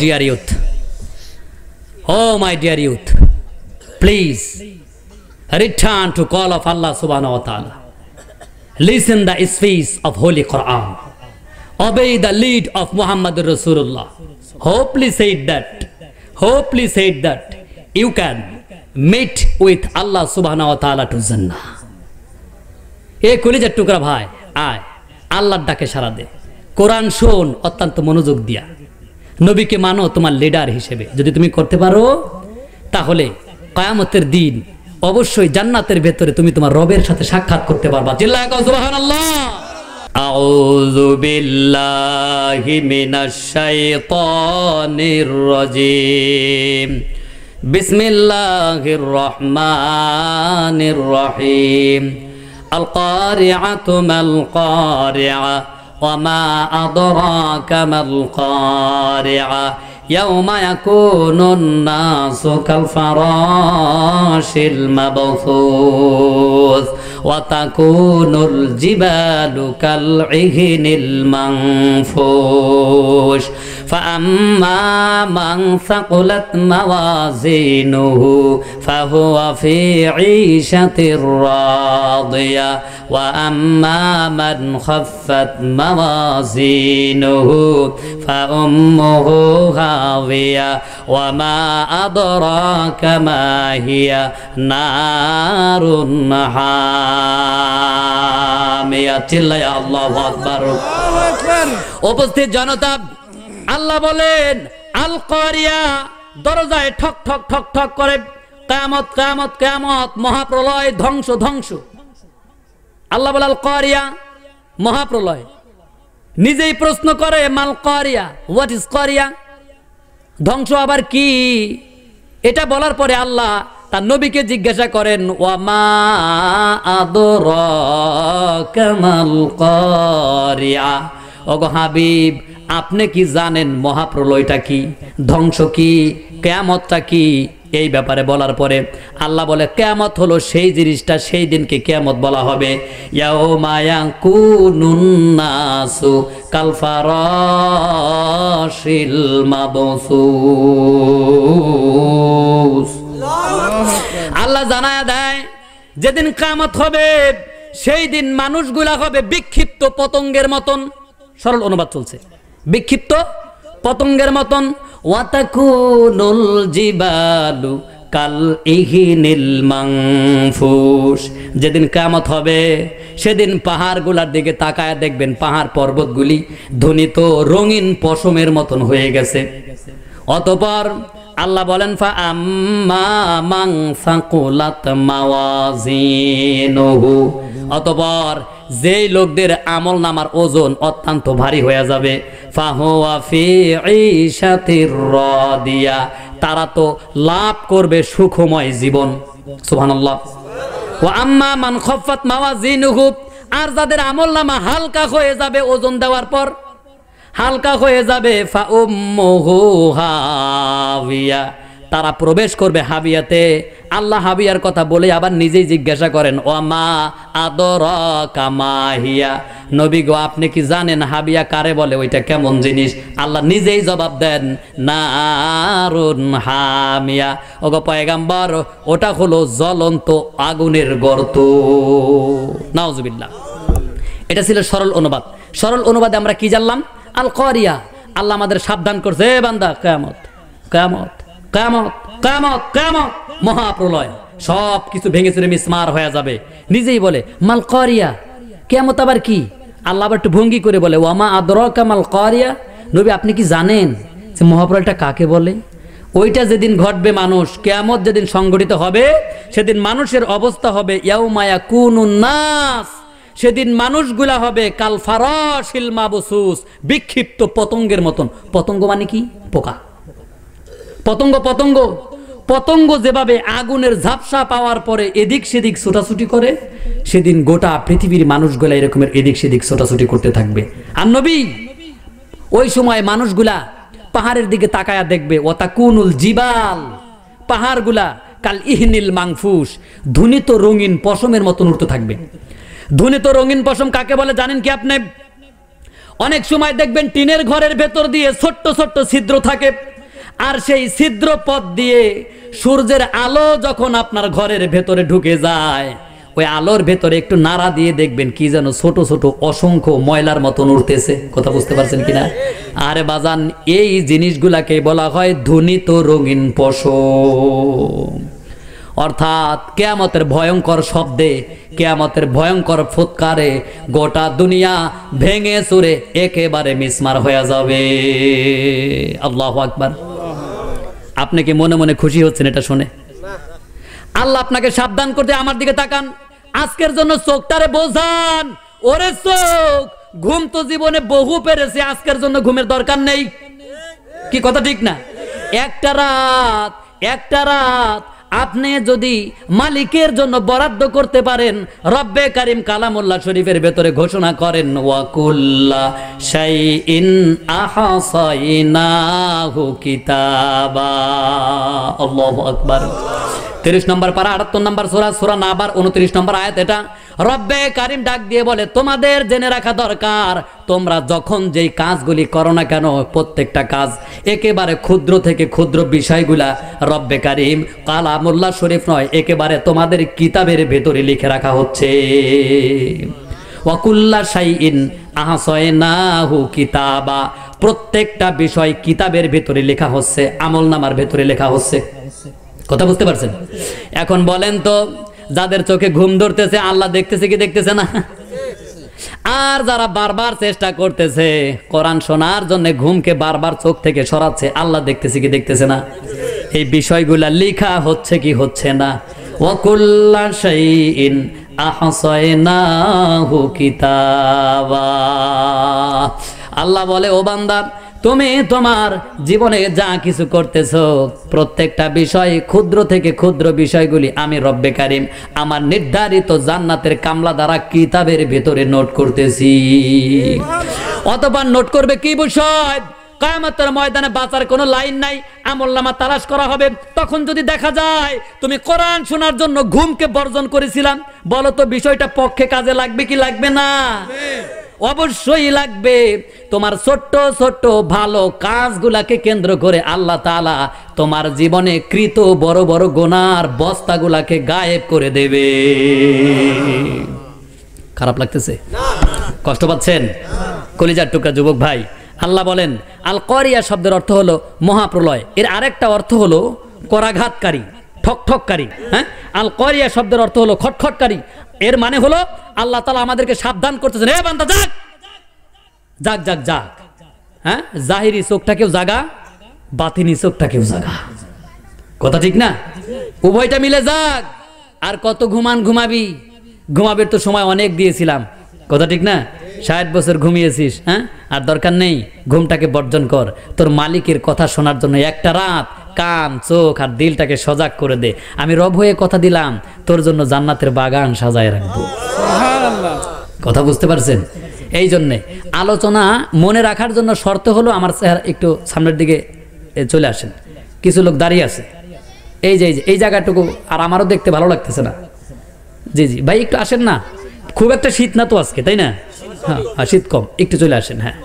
Deer youth oh my dear youth please return to call of Allah Subhan listen the speech of holy Quran obey the lead of Muhammad Rasulullah. Hopefully said that. Hopefully said that you can meet with Allah subhanahu wa ta'ala to Jannah. এই কলিজার টুকরা ভাই আয় আল্লাহর ডাকে সারা দে কোরআন শোন অত্যন্ত মনোযোগ দিয়া নবীকে মানো তোমার লিডার হিসেবে যদি তুমি করতে পারো তাহলে কয়ামতের দিন অবশ্যই জান্নাতের ভেতরে তুমি তোমার রবের সাথে সাক্ষাৎ করতে পারবা জিল্লাহ أعوذ بالله من الشيطان الرجيم بسم الله الرحمن الرحيم القارعة ما القارعة وما أدراك ما القارعة يوم يكون الناس كالفراش المبثوث وتكون الجبال كالعهن المنفوش فأما من ثقلت موازينه فهو في عيشة راضية وأما من خفت موازينه فأمه هاوية وما أدراك ما هي نار حامية الله أكبر الله أكبر উপস্থিত জনতা আল্লাহ বলেন আল করিয়া দরজায় ঠক ঠক ঠক ঠক করে কেয়ামত কেয়ামত কেয়ামত মহাপ্রলয় ধ্বংস ধ্বংস আল্লাহ বলে আল করিয়া মহাপ্রলয় নিজেই প্রশ্ন করে মাল করিয়া হোয়াট ইজ করিয়া ধ্বংস আবার কি এটা বলার পরে আল্লাহ তার নবীকে জিজ্ঞাসা করেন ওয়ামা আদর কামাল করিয়া হাবিব আপনি কি জানেন মহাপ্রলয়টা কি ধ্বংস কি কেয়ামতটা কি এই ব্যাপারে বলার পরে আল্লাহ বলে কেয়ামত হলো সেই জিনিসটা সেই দিনকে কেয়ামত বলা হবে আল্লাহ জানায় দেয় যেদিন কামত হবে সেই দিন মানুষগুলা হবে বিক্ষিপ্ত পতঙ্গের মতন সরল অনুবাদ চলছে বিক্ষিপ্ত পতঙ্গের মতন ওয়াতাকুনুল জিবালু কাল নীল মাংফুস যেদিন কামত হবে সেদিন পাহাড়গুলার দিকে তাকায় দেখবেন পাহাড় পর্বতগুলি ধ্বনিত রঙিন পশমের মতন হয়ে গেছে অতপর আল্লাহ বলেন ফা আম্মা মাং সাকুলাত মাওয়াজিনুহু অতপর যেই লোকদের আমল নামার ওজন অত্যন্ত ভারী হয়ে যাবে দিয়া তারা তো লাভ করবে সুখময় জীবন সুবহানাল্লাহ ও আম্মা মান খফাত মাওয়া জিনুহুব আর যাদের আমল নামা হালকা হয়ে যাবে ওজন দেওয়ার পর হালকা হয়ে যাবে ফা উম্মুহু হাওয়া তারা প্রবেশ করবে হাবিয়াতে আল্লাহ হাবিয়ার কথা বলে আবার নিজেই জিজ্ঞাসা করেন ও মা আদর কামাহিয়া নবী গো আপনি কি জানেন হাবিয়া কারে বলে ওইটা কেমন জিনিস আল্লাহ নিজেই জবাব দেন নারুন হামিয়া ওগো পয়গাম্বর ওটা হলো জ্বলন্ত আগুনের গর্ত নাওজবিল্লা এটা ছিল সরল অনুবাদ সরল অনুবাদে আমরা কি জানলাম আল করিয়া আল্লাহ আমাদের সাবধান করছে এ বান্দা কেয়ামত কেয়ামত কামত কামত কামত মহাপ্রলয় সব কিছু ভেঙে চুরে মিসমার হয়ে যাবে নিজেই বলে মাল করিয়া কেমত আবার কি আল্লাহ আবার একটু ভঙ্গি করে বলে ওয়ামা আদর কামাল করিয়া নবী আপনি কি জানেন যে মহাপ্রলয়টা কাকে বলে ওইটা যেদিন ঘটবে মানুষ কেমত যেদিন সংগঠিত হবে সেদিন মানুষের অবস্থা হবে ইয়াউমায়া নাস সেদিন মানুষগুলা হবে কাল ফারাসিল মাবসুস বিক্ষিপ্ত পতঙ্গের মতন পতঙ্গ মানে কি পোকা পতঙ্গ পতঙ্গ পতঙ্গ যেভাবে আগুনের ঝাপসা পাওয়ার পরে এদিক সেদিক ছোটাছুটি করে সেদিন গোটা পৃথিবীর মানুষগুলা এরকমের এদিক সেদিক ছোটাছুটি করতে থাকবে আর নবী ওই সময় মানুষগুলা পাহাড়ের দিকে তাকায়া দেখবে ওতাকুনুল জিবাল পাহাড়গুলা কাল ইহনিল মাংফুস ধুনিত রঙিন পশমের মতন উঠতে থাকবে ধুনিত রঙিন পশম কাকে বলে জানেন কি আপনি অনেক সময় দেখবেন টিনের ঘরের ভেতর দিয়ে ছোট্ট ছোট্ট ছিদ্র থাকে আর সেই ছিদ্র পথ দিয়ে সূর্যের আলো যখন আপনার ঘরের ভেতরে ঢুকে যায় ওই আলোর ভেতরে একটু নাড়া দিয়ে দেখবেন কি যেন ছোট ছোট অসংখ্য ময়লার মতন উঠতেছে কথা বুঝতে পারছেন কিনা আরে বাজান এই জিনিসগুলাকে বলা হয় ধুনিত রঙিন পশ অর্থাৎ কেয়ামতের ভয়ঙ্কর শব্দে কেয়ামতের ভয়ঙ্কর ফুৎকারে গোটা দুনিয়া ভেঙে চুরে একেবারে মিসমার হয়ে যাবে আল্লাহ আকবার আপনি কি মনে মনে খুশি হচ্ছেন এটা শুনে আল্লাহ আপনাকে সাবধান করতে আমার দিকে তাকান আজকের জন্য চোখটারে বোঝান ওরে চোখ ঘুম তো জীবনে বহু পেরেছে আজকের জন্য ঘুমের দরকার নেই কি কথা ঠিক না একটা রাত একটা রাত আপনি যদি মালিকের জন্য বরাদ্দ করতে পারেন রব্বে কারিম কালামুল্লাহ শরীফের ভেতরে ঘোষণা করেন ওয়াকুল্লা তিরিশ নম্বর পারা আটাত্তর নম্বর সুরা সোরা নাবার উনত্রিশ নম্বর আয়াত এটা রব্বে কারিম ডাক দিয়ে বলে তোমাদের জেনে রাখা দরকার তোমরা যখন যেই কাজগুলি করো না কেন প্রত্যেকটা কাজ একেবারে ক্ষুদ্র থেকে ক্ষুদ্র বিষয়গুলা রব্বে কারিম কালা মোল্লা শরীফ নয় একেবারে তোমাদের কিতাবের ভেতরে লিখে রাখা হচ্ছে ওয়াকুল্লা না হু কিতাবা প্রত্যেকটা বিষয় কিতাবের ভেতরে লেখা হচ্ছে আমল নামার ভেতরে লেখা হচ্ছে কথা বুঝতে পারছেন এখন বলেন তো যাদের চোখে ঘুম ধরতেছে আল্লাহ দেখতেছে কি দেখতেছে না আর যারা বারবার চেষ্টা করতেছে কোরআন শোনার জন্য ঘুমকে বারবার চোখ থেকে সরাচ্ছে আল্লাহ দেখতেছে কি দেখতেছে না এই বিষয়গুলা লেখা হচ্ছে কি হচ্ছে না আল্লাহ বলে ও বান্দার তুমি তোমার জীবনে যা কিছু করতেছ প্রত্যেকটা বিষয় ক্ষুদ্র থেকে ক্ষুদ্র বিষয়গুলি আমি রব্বে কারিম আমার নির্ধারিত জান্নাতের কামলা দ্বারা কিতাবের ভেতরে নোট করতেছি অতবার নোট করবে কি বিষয় কায়ামতের ময়দানে বাঁচার কোনো লাইন নাই আমল্লামা তালাশ করা হবে তখন যদি দেখা যায় তুমি কোরআন শোনার জন্য ঘুমকে বর্জন করেছিলাম বলো তো বিষয়টা পক্ষে কাজে লাগবে কি লাগবে না অবশ্যই লাগবে তোমার ছোট্ট ছোট্ট ভালো কাজগুলাকে কেন্দ্র করে আল্লাহ তালা তোমার জীবনে কৃত বড় বড় গোনার বস্তাগুলাকে গায়েব করে দেবে খারাপ লাগতেছে কষ্ট পাচ্ছেন কলিজার টুকরা যুবক ভাই আল্লাহ বলেন আল করিয়া শব্দের অর্থ হলো মহাপ্রলয় এর আরেকটা অর্থ হলো করাঘাতকারী ঠকঠককারী হ্যাঁ আল করিয়া শব্দের অর্থ হলো খটখটকারী এর মানে হলো আল্লাহ তালা আমাদেরকে সাবধান করতেছেন হে বান্দা যাক যাক যাক যাক হ্যাঁ জাহিরি চোখটাকেও জাগা বাতিনি চোখটাকেও জাগা কথা ঠিক না উভয়টা মিলে যাক আর কত ঘুমান ঘুমাবি ঘুমাবের তো সময় অনেক দিয়েছিলাম কথা ঠিক না ষাট বছর ঘুমিয়েছিস হ্যাঁ আর দরকার নেই ঘুমটাকে বর্জন কর তোর মালিকের কথা শোনার জন্য একটা রাত কান চোখ আর দিলটাকে সজাগ করে দে আমি রব হয়ে কথা দিলাম তোর জন্য জান্নাতের বাগান সাজায় রাখবো কথা বুঝতে পারছেন এই জন্যে আলোচনা মনে রাখার জন্য শর্ত হলো আমার চেহারা একটু সামনের দিকে চলে আসেন কিছু লোক দাঁড়িয়ে আছে এই যে এই জায়গাটুকু আর আমারও দেখতে ভালো লাগতেছে না জি জি ভাই একটু আসেন না খুব একটা শীত না তো আজকে তাই না হ্যাঁ, হ্যাঁ শীত কম একটু চলে আসেন হ্যাঁ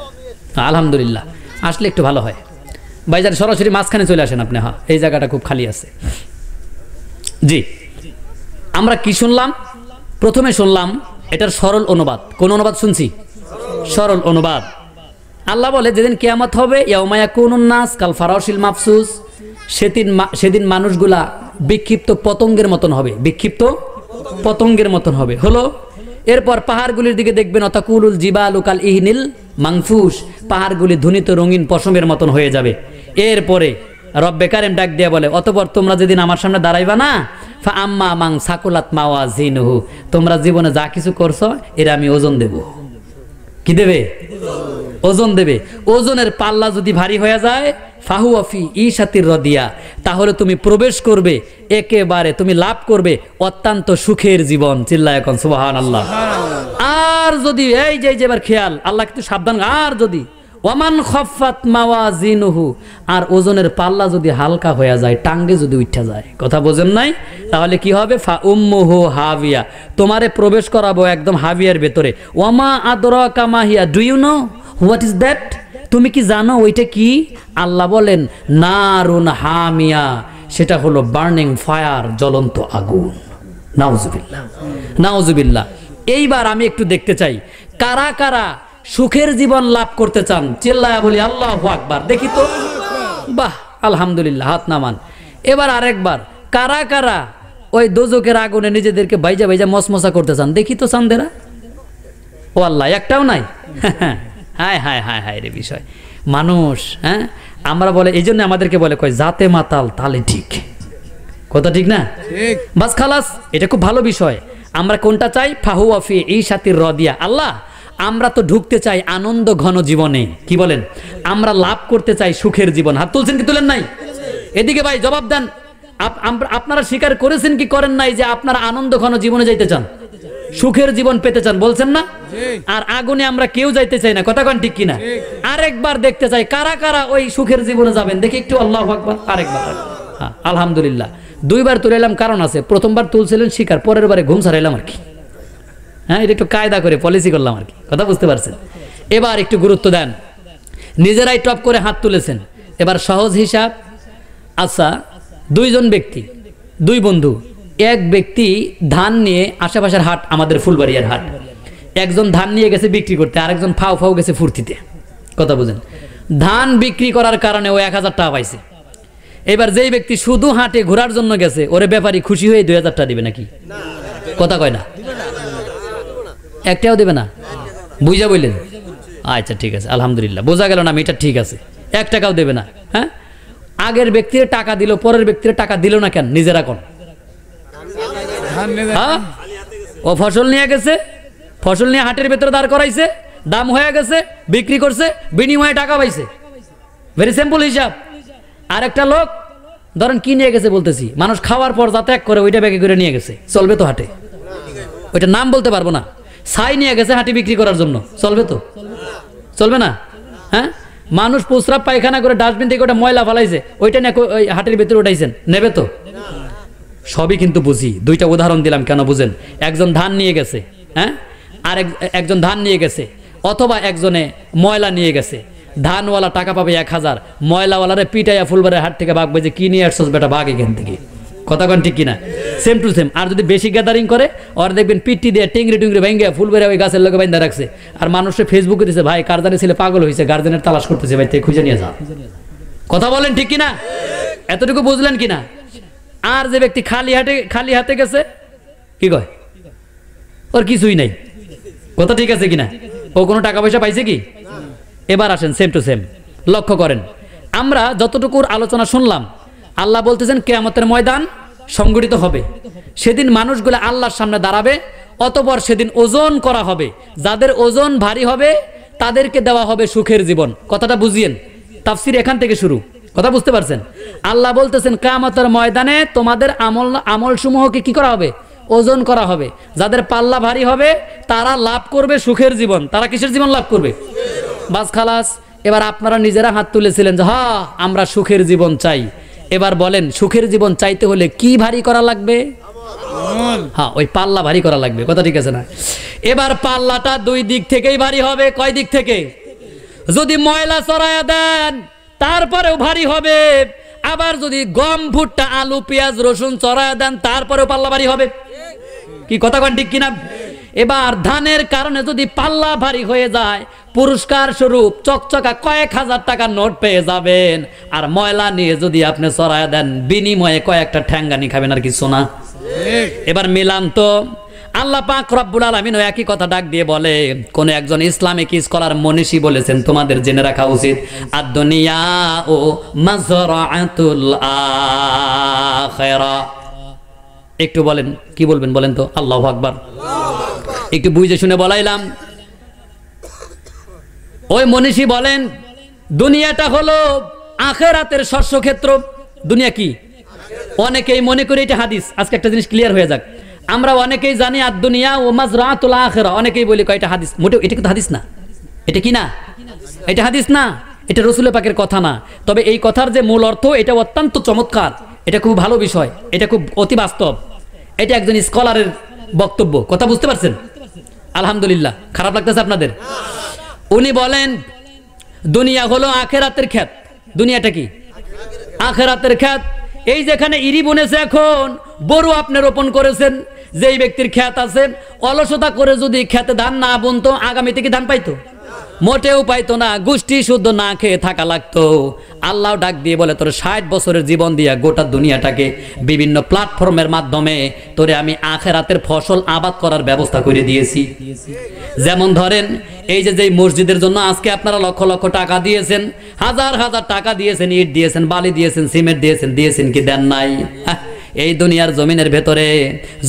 আলহামদুলিল্লাহ আসলে একটু ভালো হয় বাইজার সরাসরি মাঝখানে চলে আসেন আপনি হ্যাঁ এই জায়গাটা খুব খালি আছে জি আমরা কি শুনলাম প্রথমে শুনলাম এটার সরল অনুবাদ কোন অনুবাদ শুনছি সরল অনুবাদ আল্লাহ বলে যেদিন কেয়ামত হবে ইয়ামায়া নাস কাল মাফসুস সেদিন সেদিন মানুষগুলা বিক্ষিপ্ত পতঙ্গের মতন হবে বিক্ষিপ্ত পতঙ্গের মতন হবে হলো এরপর পাহাড়গুলির দিকে দেখবেন অতাকুল জিবা লোকাল ইহনিল মাংফুস পাহাড়গুলি ধ্বনিত রঙিন পশমের মতন হয়ে যাবে এরপরে রব্বে কারেম ডাক দিয়ে বলে অতপর তোমরা যেদিন আমার সামনে দাঁড়াইবা না ফা আম্মা মাং সাকুলাত মাওয়া জিনহু তোমরা জীবনে যা কিছু করছো এর আমি ওজন দেব কি দেবে ওজন দেবে ওজনের পাল্লা যদি ভারী হয়ে যায় ফাহু অফি ইশাতির রদিয়া তাহলে তুমি প্রবেশ করবে একেবারে তুমি লাভ করবে অত্যন্ত সুখের জীবন চিল্লা এখন সুবাহ আল্লাহ আর যদি এই যে এবার খেয়াল আল্লাহ কিন্তু সাবধান আর যদি ওমান খফাত মাওয়াজিনহু আর ওজনের পাল্লা যদি হালকা হয়ে যায় টাঙ্গে যদি উঠা যায় কথা বোঝেন নাই তাহলে কি হবে ফা উম্মুহু হাবিয়া তোমারে প্রবেশ করাবো একদম হাবিয়ার ভেতরে ওয়ামা আদরাকা মাহিয়া do you know what is that তুমি কি জানো ওইটা কি আল্লাহ বলেন নারুন হামিয়া সেটা হলো বার্নিং ফায়ার জ্বলন্ত আগুন নাউজুবিল্লাহ নাউজুবিল্লাহ এইবার আমি একটু দেখতে চাই কারা কারা সুখের জীবন লাভ করতে চান চিল্লায়া বলি আল্লাহ আকবার দেখি তো বাহ আলহামদুলিল্লাহ হাত নামান এবার আরেকবার কারা কারা ওই দোজকের আগুনে নিজেদেরকে ভাইজা ভাইজা মসমসা করতে চান দেখি তো চান্দেরা ও আল্লাহ একটাও নাই হায় হায় হায় হায় রে বিষয় মানুষ হ্যাঁ আমরা বলে এই জন্য আমাদেরকে বলে কয় জাতে মাতাল তালে ঠিক কথা ঠিক না বাস খালাস এটা খুব ভালো বিষয় আমরা কোনটা চাই ফাহু আফি এই সাথীর রদিয়া আল্লাহ আমরা তো ঢুকতে চাই আনন্দ ঘন জীবনে কি বলেন আমরা লাভ করতে চাই সুখের জীবন হাত তুলছেন কি তুলেন নাই এদিকে ভাই জবাব দেন আপনারা স্বীকার করেছেন কি করেন নাই যে আপনারা আনন্দ ঘন জীবনে যাইতে চান সুখের জীবন পেতে চান বলছেন না আর আগুনে আমরা কেউ যাইতে চাই না কথা কন ঠিক কিনা আরেকবার দেখতে চাই কারা কারা ওই সুখের জীবনে যাবেন দেখি একটু আল্লাহ আকবার আরেকবার হ্যাঁ, আলহামদুলিল্লাহ দুইবার তুলে এলাম কারণ আছে প্রথমবার তুলছিলেন শিকার পরের বারে ঘুম সারাইলাম আর কি হ্যাঁ এটা একটু কায়দা করে পলিসি করলাম আর কি কথা বুঝতে পারছেন এবার একটু গুরুত্ব দেন নিজেরাই টপ করে হাত তুলেছেন এবার সহজ হিসাব আচ্ছা দুইজন ব্যক্তি দুই বন্ধু এক ব্যক্তি ধান নিয়ে আশেপাশের হাট আমাদের ফুলবাড়িয়ার হাট একজন ধান নিয়ে গেছে বিক্রি করতে আরেকজন ফাও ফাও গেছে ফুর্তিতে কথা বুঝেন ধান বিক্রি করার কারণে ও এক হাজার টাকা পাইছে এবার যেই ব্যক্তি শুধু হাটে ঘোরার জন্য গেছে ওরে ব্যাপারী খুশি হয়ে দুই হাজার টাকা দিবে নাকি কথা কয় না একটাও দেবে না বুঝা বললেন আচ্ছা ঠিক আছে আলহামদুলিল্লাহ বোঝা গেল না এটা ঠিক আছে এক টাকাও দেবে না হ্যাঁ আগের ব্যক্তির টাকা দিল পরের ব্যক্তির টাকা দিল না কেন নিজেরা কোন হ্যাঁ? ও ফসল নিয়ে গেছে ফসল নিয়ে হাটের ভেতরে দাঁড় করাইছে দাম হয়ে গেছে বিক্রি করছে বিনিময়ে টাকা পাইছে ভেরি সিম্পল হিসাব আর একটা লোক ধরেন কি নিয়ে গেছে বলতেছি মানুষ খাওয়ার পর যাতায়াত করে ওইটা ব্যাগে করে নিয়ে গেছে চলবে তো হাটে ওইটা নাম বলতে পারবো না ছাই নিয়ে গেছে হাঁটি বিক্রি করার জন্য চলবে তো চলবে না হ্যাঁ মানুষ প্রস্রাব পায়খানা করে ডাস্টবিন থেকে ওটা ময়লা ফালাইছে ওইটা নিয়ে ওই হাটের ভেতরে উঠাইছেন নেবে তো সবই কিন্তু বুঝি দুইটা উদাহরণ দিলাম কেন বুঝেন একজন ধান নিয়ে গেছে হ্যাঁ আর একজন ধান নিয়ে গেছে অথবা একজনে ময়লা নিয়ে গেছে ধানওয়ালা টাকা পাবে এক হাজার ময়লাওয়ালারে পিটাইয়া ফুলবারের হাট থেকে ভাগবে যে কি নিয়ে আসছো বেটা বাঘ এখান থেকে কথা কন ঠিক কিনা সেম টু সেম আর যদি বেশি গ্যাদারিং করে ওর দেখবেন পিটি দিয়ে টিংরি টুংরি ভেঙে ফুল বেড়ে ওই গাছের লোকে বাইন্দা রাখছে আর মানুষে ফেসবুকে দিছে ভাই কারদানি ছেলে পাগল হয়েছে গার্জেনের তালাশ করতেছে ভাই তাই খুঁজে নিয়ে যা কথা বলেন ঠিক কিনা এতটুকু বুঝলেন কিনা আর যে ব্যক্তি খালি হাতে খালি হাতে গেছে কি কয় ওর কিছুই নাই কথা ঠিক আছে কিনা ও কোনো টাকা পয়সা পাইছে কি এবার আসেন সেম টু সেম লক্ষ্য করেন আমরা যতটুকুর আলোচনা শুনলাম আল্লাহ বলতেছেন কেয়ামতের ময়দান সংগঠিত হবে সেদিন মানুষগুলো আল্লাহর সামনে দাঁড়াবে অতপর সেদিন ওজন করা হবে যাদের ওজন ভারী হবে তাদেরকে দেওয়া হবে সুখের জীবন কথাটা বুঝিয়েন তাফসির এখান থেকে শুরু কথা বুঝতে পারছেন আল্লাহ বলতেছেন কামতের ময়দানে তোমাদের আমল আমল সমূহকে কি করা হবে ওজন করা হবে যাদের পাল্লা ভারী হবে তারা লাভ করবে সুখের জীবন তারা কিসের জীবন লাভ করবে বাস খালাস এবার আপনারা নিজেরা হাত তুলেছিলেন যে হা আমরা সুখের জীবন চাই এবার বলেন সুখের জীবন চাইতে হলে কি ভারী করা লাগবে হ্যাঁ ওই পাল্লা ভারী করা লাগবে কথা ঠিক আছে না এবার পাল্লাটা দুই দিক থেকেই ভারী হবে কয় দিক থেকে যদি ময়লা চড়াইয়া দেন তারপরেও ভারী হবে আবার যদি গম ভুট্টা আলু পেঁয়াজ রসুন চড়াইয়া দেন তারপরেও পাল্লা ভারী হবে কি কথা কন ঠিক কিনা এবার ধানের কারণে যদি পাল্লা ভারী হয়ে যায় পুরস্কার স্বরূপ চকচকা কয়েক হাজার টাকা নোট পেয়ে যাবেন আর ময়লা নিয়ে যদি আপনি চড়ায় দেন বিনিময়ে কয়েকটা ঠ্যাঙ্গানি খাবেন আর কিছু না এবার মিলান তো আল্লাহ পাক রব্বুল আলমিনও একই কথা ডাক দিয়ে বলে কোন একজন ইসলামিক স্কলার মনীষী বলেছেন তোমাদের জেনে রাখা উচিত দুনিয়া ও মাজরাতুল আখেরা একটু বলেন কি বলবেন বলেন তো আল্লাহ আকবর একটু বুঝে শুনে বলাইলাম ওই মনীষী বলেন দুনিয়াটা হলো আখেরাতের শস্যক্ষেত্র দুনিয়া কি অনেকেই মনে করি এটা হাদিস আজকে একটা জিনিস ক্লিয়ার হয়ে যাক আমরা অনেকেই জানি আর দুনিয়া ও মাজ রাতুল আখেরা অনেকেই বলি কয়টা হাদিস মোটেও এটা কিন্তু হাদিস না এটা কি না এটা হাদিস না এটা রসুল পাকের কথা না তবে এই কথার যে মূল অর্থ এটা অত্যন্ত চমৎকার এটা খুব ভালো বিষয় এটা খুব অতি বাস্তব এটা একজন স্কলারের বক্তব্য কথা বুঝতে পারছেন আলহামদুলিল্লাহ খারাপ লাগতেছে আপনাদের উনি বলেন দুনিয়া হলো আখেরাতের খ্যাত দুনিয়াটা কি আখেরাতের খ্যাত এই যেখানে ইরি বনেছে এখন বড় আপনি রোপণ করেছেন যেই ব্যক্তির খ্যাত আছে অলসতা করে যদি খ্যাতে ধান না বুনতো আগামীতে কি ধান পাইতো মোটেও পাইতো না গোষ্ঠী শুদ্ধ না খেয়ে থাকা লাগতো আল্লাহ ডাক দিয়ে বলে তোর ষাট বছরের জীবন দিয়া গোটা দুনিয়াটাকে বিভিন্ন প্ল্যাটফর্মের মাধ্যমে তোরে আমি আখেরাতের ফসল আবাদ করার ব্যবস্থা করে দিয়েছি যেমন ধরেন এই যে যেই মসজিদের জন্য আজকে আপনারা লক্ষ লক্ষ টাকা দিয়েছেন হাজার হাজার টাকা দিয়েছেন ইট দিয়েছেন বালি দিয়েছেন সিমেন্ট দিয়েছেন দিয়েছেন কি দেন নাই এই দুনিয়ার জমিনের ভেতরে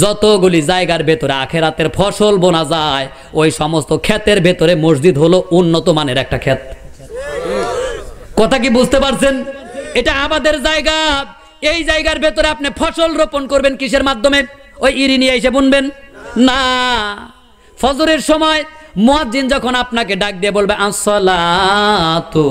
যতগুলি জায়গার ভেতরে আখেরাতের ফসল বোনা যায় ওই সমস্ত ক্ষেতের ভেতরে মসজিদ হলো উন্নত মানের একটা ক্ষেত কথা কি বুঝতে পারছেন এটা আমাদের জায়গা এই জায়গার ভেতরে আপনি ফসল রোপণ করবেন কিসের মাধ্যমে ওই ইরি নিয়ে এসে বুনবেন না ফজরের সময় মহাজিন যখন আপনাকে ডাক দিয়ে বলবে আসসালাতু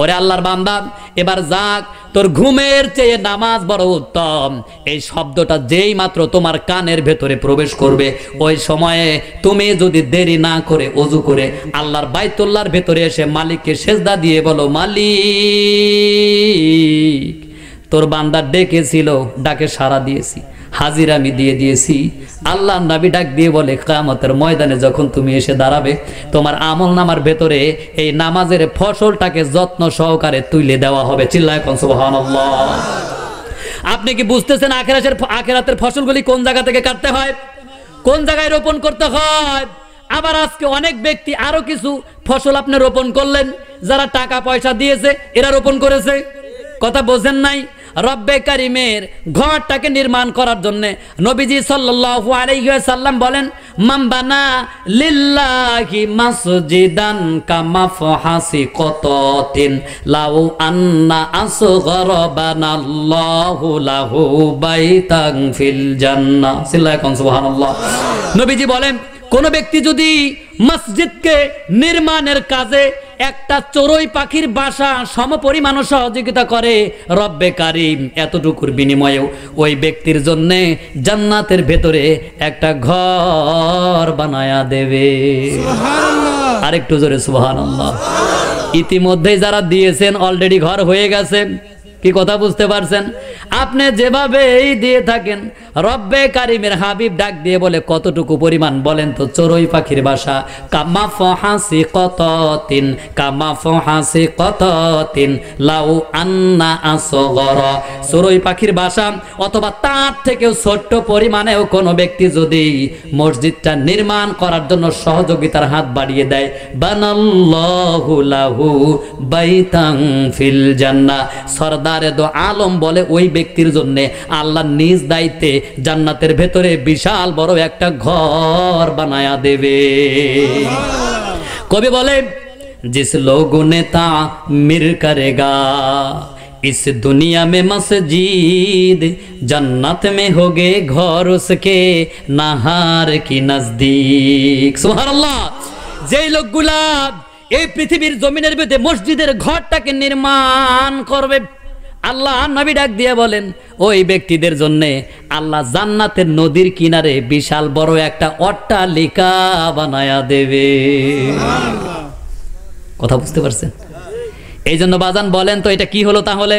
ওরে আল্লাহর বান্দা এবার যাক তোর ঘুমের চেয়ে নামাজ বড় উত্তম এই শব্দটা যেই মাত্র তোমার কানের ভেতরে প্রবেশ করবে ওই সময়ে তুমি যদি দেরি না করে অজু করে আল্লাহর বাইতুল্লার ভেতরে এসে মালিককে সেজদা দিয়ে বলো মালিক তোর বান্দা ডেকেছিল ডাকে সারা দিয়েছি হাজির আমি দিয়ে দিয়েছি আল্লাহ নাবি ডাক দিয়ে বলে কামতের ময়দানে যখন তুমি এসে দাঁড়াবে তোমার আমল নামার ভেতরে এই নামাজের ফসলটাকে যত্ন সহকারে তুলে দেওয়া হবে চিল্লায় আপনি কি বুঝতেছেন আখেরাতের আখেরাতের ফসলগুলি কোন জায়গা থেকে কাটতে হয় কোন জায়গায় রোপণ করতে হয় আবার আজকে অনেক ব্যক্তি আরো কিছু ফসল আপনি রোপণ করলেন যারা টাকা পয়সা দিয়েছে এরা রোপণ করেছে কথা বোঝেন নাই রব্বে কারিমের ঘরটাকে নির্মাণ করার জন্য নবীজি সাল্লু আলাইসাল্লাম বলেন মাম্বানা লিল্লাহি মাসজিদান কামাফ হাসি কততিন লাউ আন্না আসু গরবানাল্লাহু লাহু বাইতাং ফিল জান্নাহ সিল্লাহ কোন সুবহানাল্লাহ নবীজি বলেন কোন ব্যক্তি যদি মসজিদকে নির্মাণের কাজে একটা চড়ুই পাখির বাসা সমপরিমাণ সহযোগিতা করে রব্বে কারিম এতটুকুর বিনিময়েও ওই ব্যক্তির জন্যে জান্নাতের ভেতরে একটা ঘর বানায়া দেবে আরেকটু জোরে সুহান ইতিমধ্যেই যারা দিয়েছেন অলরেডি ঘর হয়ে গেছে কি কথা বুঝতে পারছেন আপনি যেভাবে এই দিয়ে থাকেন রব্বে কারিমের হাবিব ডাক দিয়ে বলে কতটুকু পরিমাণ বলেন তো চোরই পাখির বাসা কামা ফহাসি কত তিন কামা ফহাসি কত তিন লাউ আন্না আসগর চোরই পাখির বাসা অথবা তার থেকেও ছোট্ট পরিমাণেও কোনো ব্যক্তি যদি মসজিদটা নির্মাণ করার জন্য সহযোগিতার হাত বাড়িয়ে দেয় বানাল্লাহু লাহু বাইতাং ফিল জান্নাহ সরদা দো আলম বলে ওই ব্যক্তির জন্য আল্লাহ নিজ দায়িত্বে জান্নাতের ভেতরে বিশাল বড় একটা ঘর বানায়া দেবে কবি বলে জিস जिस নেতা মির तामिर करेगा इस दुनिया में मस्जिद जन्नत में होगे घर उसके नहार की नजदीक सुबहानल्लाह যেই লোকগুলা এই পৃথিবীর জমিনের ভিতরে মসজিদের ঘরটাকে নির্মাণ করবে আল্লাহ নবী ডাক দিয়ে বলেন ওই ব্যক্তিদের জন্য আল্লাহ জান্নাতের নদীর কিনারে বিশাল বড় একটা অট্টালিকা বানায়া দেবে কথা বুঝতে পারছেন এই জন্য বাজান বলেন তো এটা কি হলো তাহলে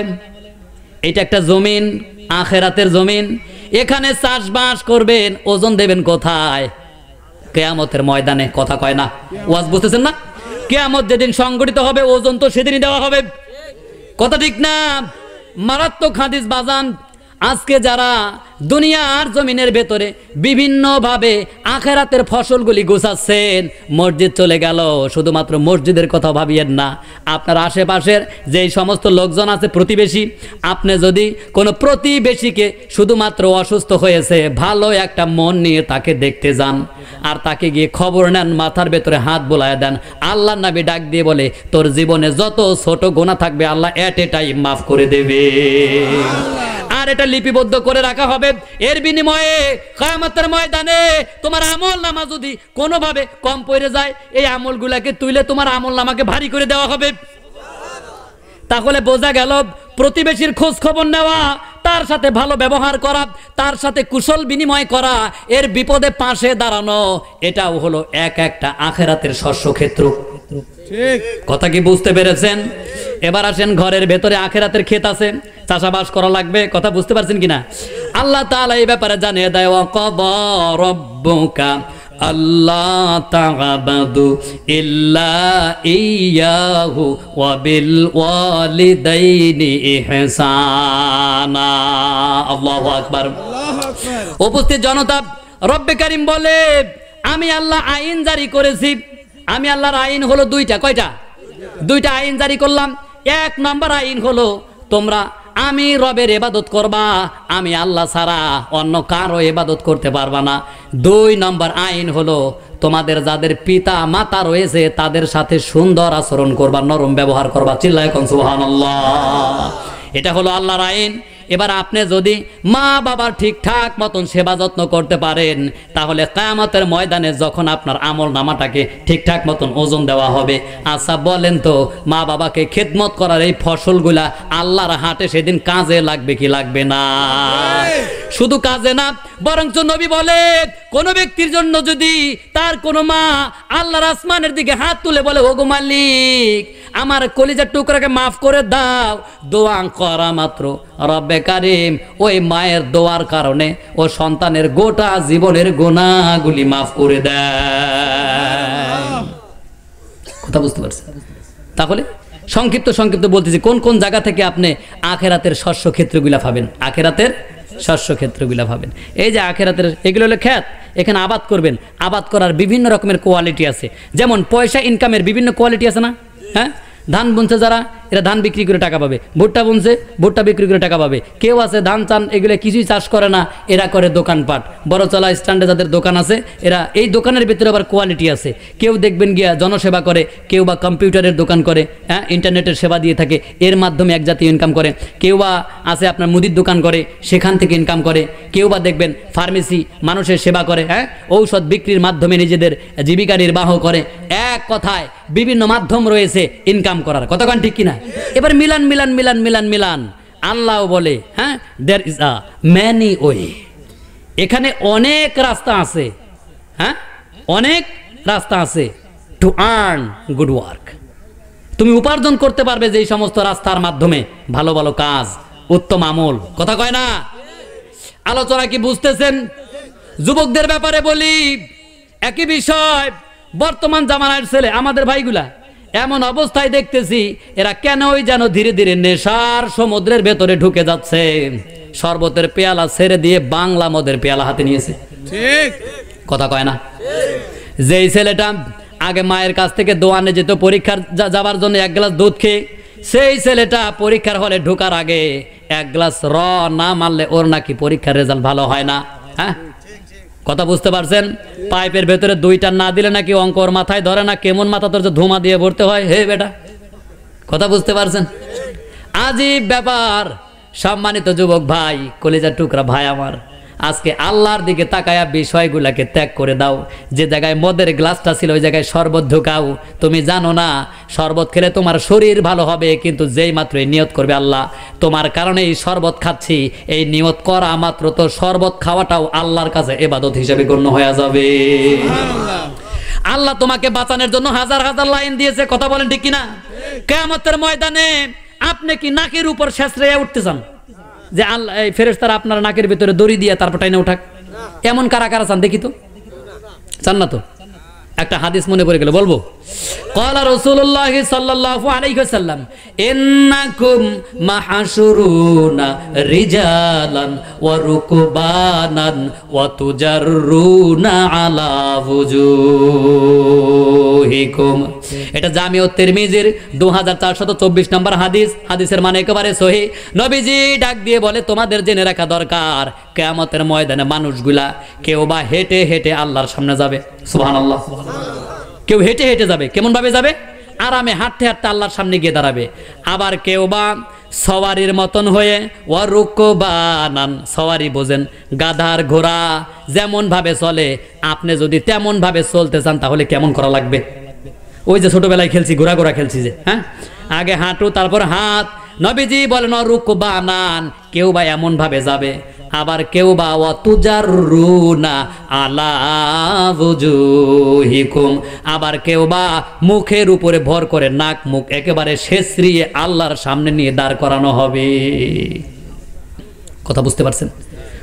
এটা একটা জমিন আখেরাতের জমিন এখানে চাষবাস করবেন ওজন দেবেন কোথায় কেয়ামতের ময়দানে কথা কয় না ওয়াজ বুঝতেছেন না কেয়ামত যেদিন সংগঠিত হবে ওজন তো সেদিনই দেওয়া হবে কথা ঠিক না মারাত্মক হাদিস বাজান আজকে যারা দুনিয়ার জমিনের ভেতরে বিভিন্নভাবে আখেরাতের ফসলগুলি গোছাচ্ছেন মসজিদ চলে গেল শুধুমাত্র মসজিদের কথা ভাবিয়েন না আপনার আশেপাশের যেই সমস্ত লোকজন আছে প্রতিবেশী আপনি যদি কোনো প্রতিবেশীকে শুধুমাত্র অসুস্থ হয়েছে ভালো একটা মন নিয়ে তাকে দেখতে যান আর তাকে গিয়ে খবর নেন মাথার ভেতরে হাত বোলায় দেন আল্লাহ নাবি ডাক দিয়ে বলে তোর জীবনে যত ছোট গোনা থাকবে আল্লাহ অ্যাট এ টাইম মাফ করে দেবে আর এটা লিপিবদ্ধ করে রাখা হবে এর বিনিময়ে কয়ামতের ময়দানে তোমার আমল নামা যদি কোনোভাবে কম পড়ে যায় এই আমলগুলাকে তুলে তোমার আমল নামাকে ভারী করে দেওয়া হবে তাহলে বোঝা গেল প্রতিবেশীর খোঁজ খবর নেওয়া তার সাথে ভালো ব্যবহার করা তার সাথে কুশল বিনিময় করা এর বিপদে পাশে দাঁড়ানো এটাও হলো এক একটা আখেরাতের শস্যক্ষেত্র কথা কি বুঝতে পেরেছেন এবার আসেন ঘরের ভেতরে আখেরাতের ক্ষেত আছে চাষাবাস করা লাগবে কথা বুঝতে পারছেন কিনা আল্লাহ তাআলা এই ব্যাপারে জানিয়ে দেয় রব্বুকা আল্লাহ তাগাবাদু ইল্লা ইয়াহু ওয়া বিল ওয়ালিদাইনি ইহসানা আল্লাহু আকবার উপস্থিত জনতা রব্বে কারীম বলে আমি আল্লাহ আইন জারি করেছি আমি আল্লাহর আইন হলো দুইটা কয়টা দুইটা আইন জারি করলাম এক নম্বর আইন হলো তোমরা আমি রবের এবাদত করবা আমি আল্লাহ ছাড়া অন্য কারো এবাদত করতে পারবা না দুই নম্বর আইন হলো তোমাদের যাদের পিতা মাতা রয়েছে তাদের সাথে সুন্দর আচরণ করবা নরম ব্যবহার করবা চিল্লায় কনসুহান এটা হলো আল্লাহর আইন এবার আপনি যদি মা বাবার ঠিকঠাক মতন সেবা যত্ন করতে পারেন তাহলে কায়ামতের ময়দানে যখন আপনার আমল নামাটাকে ঠিকঠাক মতন ওজন দেওয়া হবে আচ্ছা বলেন তো মা বাবাকে খেদমত করার এই ফসলগুলা আল্লাহর হাটে সেদিন কাজে লাগবে কি লাগবে না শুধু কাজে না বরঞ্চ নবী বলে কোন ব্যক্তির জন্য যদি তার কোন মা আল্লাহর আসমানের দিকে হাত তুলে বলে ওগো মালিক আমার কলিজার টুকরাকে মাফ করে দাও দোয়া করা মাত্র রব্বে কারিম ওই মায়ের দোয়ার কারণে ও সন্তানের গোটা জীবনের গোনাগুলি মাফ করে দেয় কথা বুঝতে পারছেন তাহলে সংক্ষিপ্ত সংক্ষিপ্ত বলতেছি কোন কোন জায়গা থেকে আপনি আখেরাতের শস্য ক্ষেত্রগুলো পাবেন আখেরাতের শস্য ক্ষেত্রগুলো পাবেন এই যে আখেরাতের এগুলো হলো খ্যাত এখানে আবাদ করবেন আবাদ করার বিভিন্ন রকমের কোয়ালিটি আছে যেমন পয়সা ইনকামের বিভিন্ন কোয়ালিটি আছে না হ্যাঁ ধান বুনছে যারা এরা ধান বিক্রি করে টাকা পাবে ভুট্টা বুনছে ভুট্টা বিক্রি করে টাকা পাবে কেউ আছে ধান চান এগুলো কিছুই চাষ করে না এরা করে দোকানপাট বড়চলা স্ট্যান্ডে যাদের দোকান আছে এরা এই দোকানের ভিতরে আবার কোয়ালিটি আছে কেউ দেখবেন গিয়া জনসেবা করে কেউ বা কম্পিউটারের দোকান করে হ্যাঁ ইন্টারনেটের সেবা দিয়ে থাকে এর মাধ্যমে এক জাতীয় ইনকাম করে কেউ বা আছে আপনার মুদির দোকান করে সেখান থেকে ইনকাম করে কেউ বা দেখবেন ফার্মেসি মানুষের সেবা করে হ্যাঁ ঔষধ বিক্রির মাধ্যমে নিজেদের জীবিকা নির্বাহ করে এক কথায় বিভিন্ন মাধ্যম রয়েছে ইনকাম করার কতক্ষণ ঠিক কিনা এবার মিলান মিলান মিলান মিলান মিলান আল্লাহ বলে হ্যাঁ there is a many way এখানে অনেক রাস্তা আছে হ্যাঁ অনেক রাস্তা আছে টু আর্ন গুড ওয়ার্ক তুমি উপার্জন করতে পারবে যে সমস্ত রাস্তার মাধ্যমে ভালো ভালো কাজ উত্তম আমল কথা কয় না আলোচনা কি বুঝতেছেন যুবকদের ব্যাপারে বলি একই বিষয় বর্তমান জামানার ছেলে আমাদের ভাইগুলা এমন অবস্থায় দেখতেছি এরা কেনই যেন ধীরে ধীরে নেশার সমুদ্রের ভেতরে ঢুকে যাচ্ছে শরবতের পেয়ালা ছেড়ে দিয়ে বাংলা মদের পেয়ালা হাতে নিয়েছে কথা কয় না যেই ছেলেটা আগে মায়ের কাছ থেকে দোয়ানে যেত পরীক্ষার যাবার জন্য এক গ্লাস দুধ খেয়ে সেই ছেলেটা পরীক্ষার হলে ঢোকার আগে এক গ্লাস র না মারলে ওর নাকি পরীক্ষার রেজাল্ট ভালো হয় না হ্যাঁ কথা বুঝতে পারছেন পাইপের ভেতরে দুইটা না দিলে নাকি অঙ্কর মাথায় ধরে না কেমন মাথা তোর ধুমা দিয়ে ভরতে হয় হে বেটা কথা বুঝতে পারছেন আজীব ব্যাপার সম্মানিত যুবক ভাই কলিজার টুকরা ভাই আমার আজকে আল্লাহর দিকে তাকায়া বিষয়গুলাকে ত্যাগ করে দাও যে জায়গায় মদের গ্লাসটা ছিল ওই জায়গায় শরবত ঢুকাও তুমি জানো না শরবত খেলে তোমার শরীর ভালো হবে কিন্তু যেই মাত্র এই নিয়ত করবে আল্লাহ তোমার কারণে এই শরবত খাচ্ছি এই নিয়ত করা মাত্র তো শরবত খাওয়াটাও আল্লাহর কাছে এবাদত হিসেবে গণ্য হয়ে যাবে আল্লাহ তোমাকে বাঁচানোর জন্য হাজার হাজার লাইন দিয়েছে কথা বলেন ঠিক কিনা কেয়ামতের ময়দানে আপনি কি নাকের উপর শেষ রেয়া উঠতে চান যে আল্লাহ ফেরেস তারা আপনার নাকের ভেতরে দড়ি দিয়ে তারপর টাইনে উঠাক এমন কারা কারা চান দেখি তো চান না তো একটা হাদিস মনে পড়ে গেল বলবো কলা রসুল্লাহ সাল্লাহ মাহাসুরুনা রিজালান এটা নম্বর হাদিস হাদিসের মানে একেবারে সহি নবীজি ডাক দিয়ে বলে তোমাদের জেনে রাখা দরকার কেমতের ময়দানে মানুষগুলা কেউ বা হেঁটে হেঁটে আল্লাহর সামনে যাবে সুবহানাল্লাহ কেউ হেঁটে হেঁটে যাবে কেমন ভাবে যাবে আরামে হাঁটতে হাঁটতে আল্লাহর সামনে গিয়ে দাঁড়াবে আবার কেউ বা সওয়ারির মতন হয়ে ওয়ারুকো বানান সওয়ারি বোঝেন গাধার ঘোড়া যেমনভাবে চলে আপনি যদি তেমনভাবে চলতে চান তাহলে কেমন করা লাগবে ওই যে ছোটবেলায় খেলছি ঘোরা ঘোরা খেলছি যে হ্যাঁ আগে হাঁটু তারপর হাত নবীজি বলেন অরুকো বানান কেউ বা এমনভাবে যাবে আবার কেউ বা অতুজার রুনা আলাহিকুম আবার কেউ বা মুখের উপরে ভর করে নাক মুখ একেবারে শেষরিয়ে আল্লাহর সামনে নিয়ে দাঁড় করানো হবে কথা বুঝতে পারছেন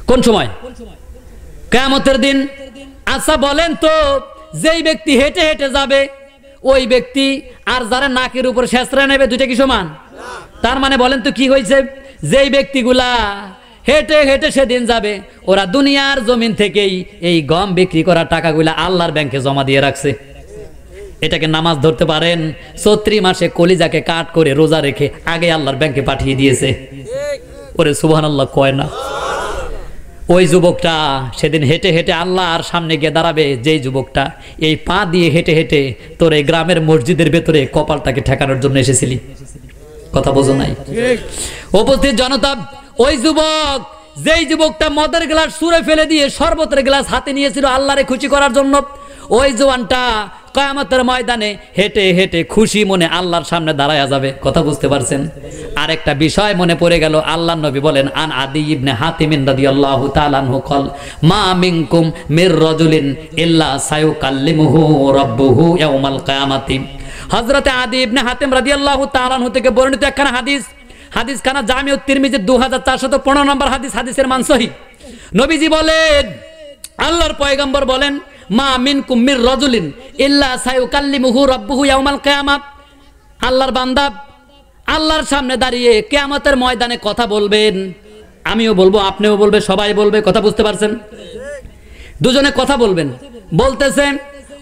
কোন সময় কেমতের দিন আচ্ছা বলেন তো যেই ব্যক্তি হেঁটে হেঁটে যাবে ওই ব্যক্তি আর যারা নাকের উপর শেষরা নেবে দুইটা কি সমান তার মানে বলেন তো কি হয়েছে যেই ব্যক্তিগুলা হেঁটে হেঁটে সেদিন যাবে ওরা দুনিয়ার জমিন থেকেই এই গম বিক্রি করা টাকাগুলো আল্লাহর ব্যাংকে জমা দিয়ে রাখছে এটাকে নামাজ ধরতে পারেন চৌত্রি মাসে কলিজাকে কাট করে রোজা রেখে আগে আল্লাহর ব্যাংকে পাঠিয়ে দিয়েছে ওরে সুবহান আল্লাহ কয় না ওই যুবকটা সেদিন হেঁটে হেঁটে আল্লাহর সামনে গিয়ে দাঁড়াবে যেই যুবকটা এই পা দিয়ে হেঁটে হেঁটে তোর এই গ্রামের মসজিদের ভেতরে কপালটাকে ঠেকানোর জন্য এসেছিলি কথা বোঝো নাই উপস্থিত জনতা ওই যুবক যেই যুবকটা মদের গ্লাস সুরে ফেলে দিয়ে শরবতের গ্লাস হাতে নিয়েছিল আল্লাহরে খুশি করার জন্য ওই জোয়ানটা কয়ামতের ময়দানে হেঁটে হেঁটে খুশি মনে আল্লাহর সামনে দাঁড়ায়া যাবে কথা বুঝতে পারছেন আর একটা বিষয় মনে পড়ে গেল আল্লাহ নবী বলেন আন আদি ইবনে হাতিমিন রাদিয়াল্লাহু তাআলাহু কল মা মিংকুম মির রজুলিন ইল্লা সায়ুকাল্লিমুহু রাব্বুহু ইয়াউমাল কিয়ামাতি হযরতে আদি ইবনে হাতিম রাদিয়াল্লাহু তাআলাহু থেকে বর্ণিত একখানা হাদিস হাদিস খানা জামি তিরমিজের দু হাজার চারশত পনেরো নম্বর হাদিস হাদিসের মানসহি নবীজি বলেন আল্লাহর পয়গম্বর বলেন মা মিন কুম্মির রজুলিন ইল্লা কাল্লি মুহু রব্বুহু ইয়ামাল কেয়ামাত আল্লাহর বান্দাব আল্লাহর সামনে দাঁড়িয়ে কেয়ামতের ময়দানে কথা বলবেন আমিও বলবো আপনিও বলবে সবাই বলবে কথা বুঝতে পারছেন দুজনে কথা বলবেন বলতেছেন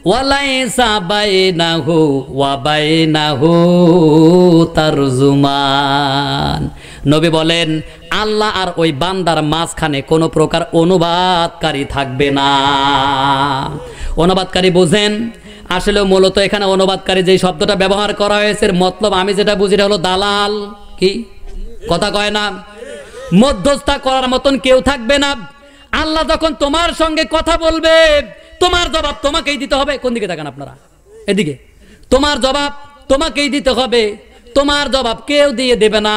ওয়ালাইসা বাইনাহু ওয়া বাইনাহু তারজুমান নবী বলেন আল্লাহ আর ওই বান্দার মাঝখানে কোনো প্রকার অনুবাদকারী থাকবে না অনুবাদকারী বোঝেন আসলে মূলত এখানে অনুবাদকারী যে শব্দটা ব্যবহার করা হয়েছে মতলব আমি যেটা বুঝি হলো দালাল কি কথা কয় না মধ্যস্থা করার মতন কেউ থাকবে না আল্লাহ যখন তোমার সঙ্গে কথা বলবে তোমার জবাব তোমাকেই দিতে হবে কোন দিকে তাকান আপনারা এদিকে তোমার জবাব তোমাকেই দিতে হবে তোমার জবাব কেউ দিয়ে দেবে না